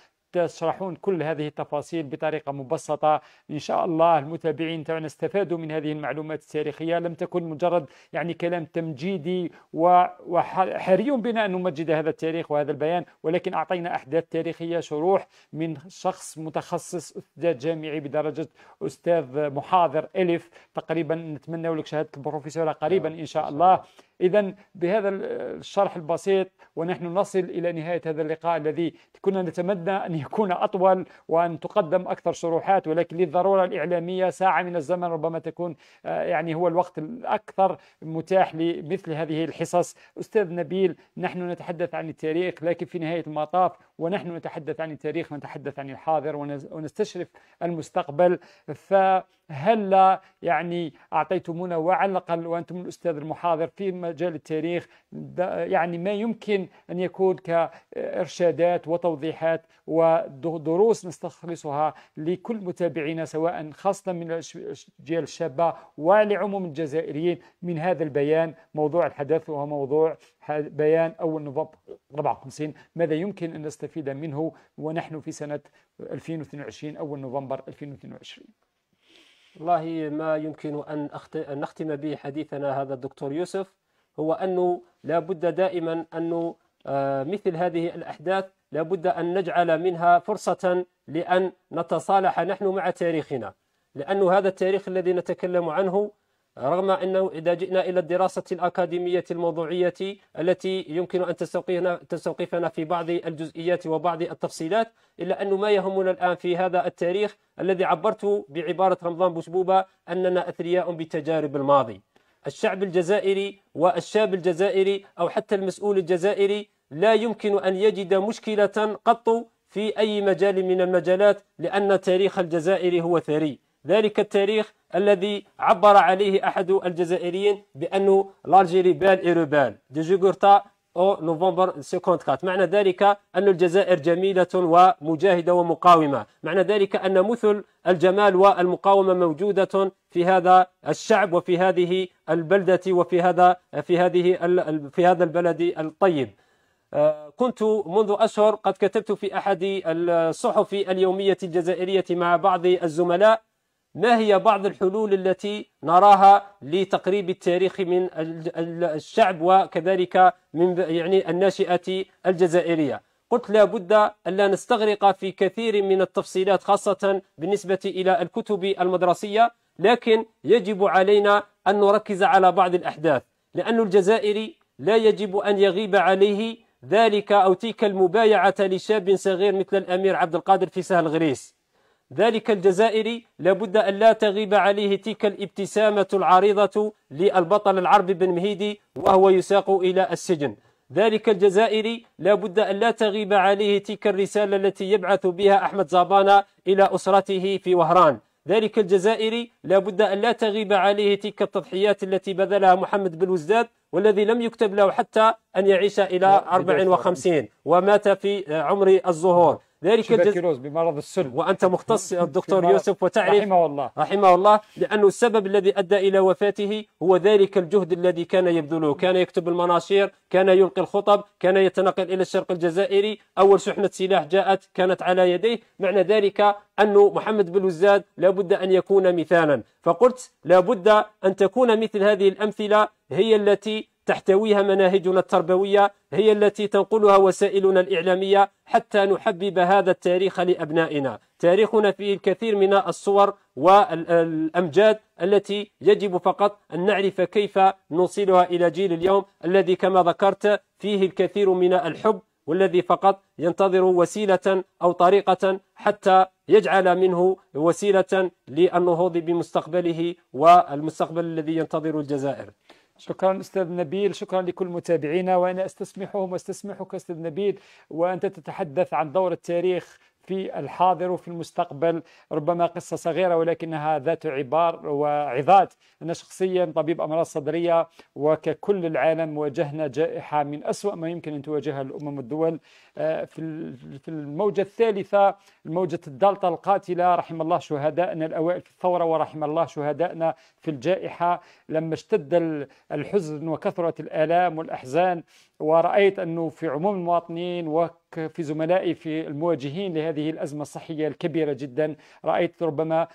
تشرحون كل هذه التفاصيل بطريقة مبسطة إن شاء الله المتابعين تاعنا استفادوا من هذه المعلومات التاريخية لم تكن مجرد يعني كلام تمجيدي وحري بنا أن نمجد هذا التاريخ وهذا البيان ولكن أعطينا أحداث تاريخية شروح من شخص متخصص أستاذ جامعي بدرجة أستاذ محاضر ألف تقريبا نتمنى لك شهادة البروفيسورة قريبا إن شاء الله إذا بهذا الشرح البسيط ونحن نصل إلى نهاية هذا اللقاء الذي كنا نتمنى أن يكون أطول وأن تقدم أكثر شروحات ولكن للضرورة الإعلامية ساعة من الزمن ربما تكون آه، يعني هو الوقت الأكثر متاح لمثل هذه الحصص أستاذ نبيل نحن نتحدث عن التاريخ لكن في نهاية المطاف ونحن نتحدث عن التاريخ نتحدث عن الحاضر ونستشرف المستقبل فهلا يعني أعطيتمونا وعلى الأقل وأنتم الأستاذ المحاضر في مجال التاريخ يعني ما يمكن أن يكون كإرشادات وتوضيحات ودروس نستخلصها لكل متابعينا سواء خاصة من الأجيال الشابة ولعموم الجزائريين من هذا البيان موضوع الحدث وهو موضوع بيان أول نوفمبر 54 ماذا يمكن أن نستفيد منه ونحن في سنة 2022 أول نوفمبر 2022 والله ما يمكن أن, أن نختم به حديثنا هذا الدكتور يوسف هو أنه لا بد دائما أنه آه، مثل هذه الأحداث لا بد أن نجعل منها فرصة لأن نتصالح نحن مع تاريخنا لأن هذا التاريخ الذي نتكلم عنه رغم أنه إذا جئنا إلى الدراسة الأكاديمية الموضوعية التي يمكن أن تستوقفنا تستوقفنا في بعض الجزئيات وبعض التفصيلات إلا أن ما يهمنا الآن في هذا التاريخ الذي عبرت بعبارة رمضان بوشبوبة أننا أثرياء بتجارب الماضي الشعب الجزائري والشاب الجزائري أو حتى المسؤول الجزائري لا يمكن أن يجد مشكلة قط في أي مجال من المجالات لأن تاريخ الجزائر هو ثري ذلك التاريخ الذي عبر عليه أحد الجزائريين بأنه لالجيري بال إيروبال دي جوغورتا أو نوفمبر 54 معنى ذلك أن الجزائر جميلة ومجاهدة ومقاومة معنى ذلك أن مثل الجمال والمقاومة موجودة في هذا الشعب وفي هذه البلدة وفي هذا في هذه في هذا البلد الطيب آه، كنت منذ أشهر قد كتبت في أحد الصحف اليومية الجزائرية مع بعض الزملاء ما هي بعض الحلول التي نراها لتقريب التاريخ من الشعب وكذلك من يعني الناشئة الجزائرية قلت لا بد ألا نستغرق في كثير من التفصيلات خاصة بالنسبة إلى الكتب المدرسية لكن يجب علينا أن نركز على بعض الأحداث لأن الجزائري لا يجب أن يغيب عليه ذلك أو تلك المبايعة لشاب صغير مثل الأمير عبد القادر في سهل غريس ذلك الجزائري لابد أن لا تغيب عليه تلك الابتسامة العريضة للبطل العربي بن مهيدي وهو يساق إلى السجن ذلك الجزائري لابد أن لا تغيب عليه تلك الرسالة التي يبعث بها أحمد زابانا إلى أسرته في وهران ذلك الجزائري لابد أن لا تغيب عليه تلك التضحيات التي بذلها محمد بن وزداد والذي لم يكتب له حتى أن يعيش إلى 54 ومات في عمر الزهور ذلك الجزء بمرض السل وأنت مختص الدكتور يوسف وتعرف رحمه الله رحمه الله لأنه السبب الذي أدى إلى وفاته هو ذلك الجهد الذي كان يبذله كان يكتب المناشير كان يلقي الخطب كان يتنقل إلى الشرق الجزائري أول شحنة سلاح جاءت كانت على يديه معنى ذلك أن محمد بن وزاد لابد أن يكون مثالا فقلت لابد أن تكون مثل هذه الأمثلة هي التي تحتويها مناهجنا التربوية هي التي تنقلها وسائلنا الإعلامية حتى نحبب هذا التاريخ لأبنائنا تاريخنا فيه الكثير من الصور والأمجاد التي يجب فقط أن نعرف كيف نوصلها إلى جيل اليوم الذي كما ذكرت فيه الكثير من الحب والذي فقط ينتظر وسيلة أو طريقة حتى يجعل منه وسيلة للنهوض بمستقبله والمستقبل الذي ينتظر الجزائر شكرا استاذ نبيل شكرا لكل متابعينا وانا استسمحهم واستسمحك استاذ نبيل وانت تتحدث عن دور التاريخ في الحاضر وفي المستقبل ربما قصة صغيرة ولكنها ذات عبار وعظات أنا شخصيا طبيب أمراض صدرية وككل العالم واجهنا جائحة من أسوأ ما يمكن أن تواجهها الأمم والدول آه، في الموجة الثالثة الموجة الدلتا القاتلة رحم الله شهدائنا الأوائل في الثورة ورحم الله شهدائنا في الجائحة لما اشتد الحزن وكثرة الآلام والأحزان ورأيت أنه في عموم المواطنين وفي زملائي في المواجهين لهذه الأزمة الصحية الكبيرة جدا رأيت ربما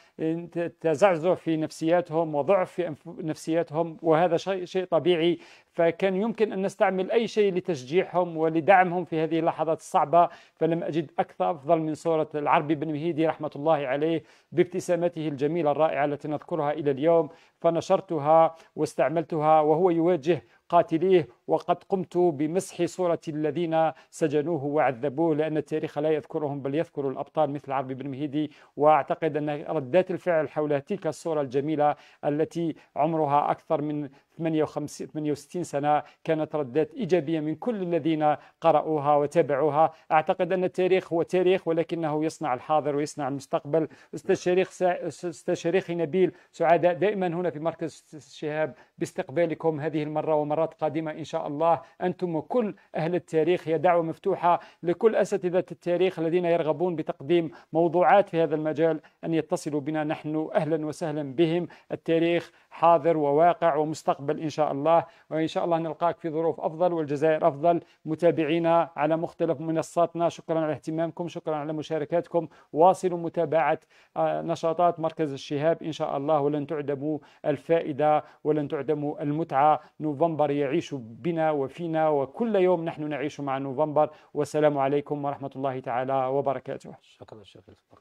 تزعزع في نفسياتهم وضعف في نفسياتهم وهذا شيء, شيء طبيعي فكان يمكن أن نستعمل أي شيء لتشجيعهم ولدعمهم في هذه اللحظات الصعبة فلم أجد أكثر أفضل من صورة العربي بن مهيدي رحمة الله عليه بابتسامته الجميلة الرائعة التي نذكرها إلى اليوم فنشرتها واستعملتها وهو يواجه قاتليه وقد قمت بمسح صورة الذين سجنوه وعذبوه لأن التاريخ لا يذكرهم بل يذكر الأبطال مثل عربي بن مهيدي وأعتقد أن ردات الفعل حول تلك الصورة الجميلة التي عمرها أكثر من 58 68 سنة كانت ردات إيجابية من كل الذين قرأوها وتابعوها أعتقد أن التاريخ هو تاريخ ولكنه يصنع الحاضر ويصنع المستقبل أستاذ شريخ, أستاذ شريخ نبيل سعداء دائما هنا في مركز الشهاب باستقبالكم هذه المرة ومرات قادمة إن شاء الله أنتم وكل أهل التاريخ هي دعوة مفتوحة لكل أساتذة التاريخ الذين يرغبون بتقديم موضوعات في هذا المجال أن يتصلوا بنا نحن أهلا وسهلا بهم التاريخ حاضر وواقع ومستقبل المستقبل إن شاء الله وإن شاء الله نلقاك في ظروف أفضل والجزائر أفضل متابعينا على مختلف منصاتنا شكرا على اهتمامكم شكرا على مشاركاتكم واصلوا متابعة آه، نشاطات مركز الشهاب إن شاء الله ولن تعدموا الفائدة ولن تعدموا المتعة نوفمبر يعيش بنا وفينا وكل يوم نحن نعيش مع نوفمبر والسلام عليكم ورحمة الله تعالى وبركاته شكرا شكرا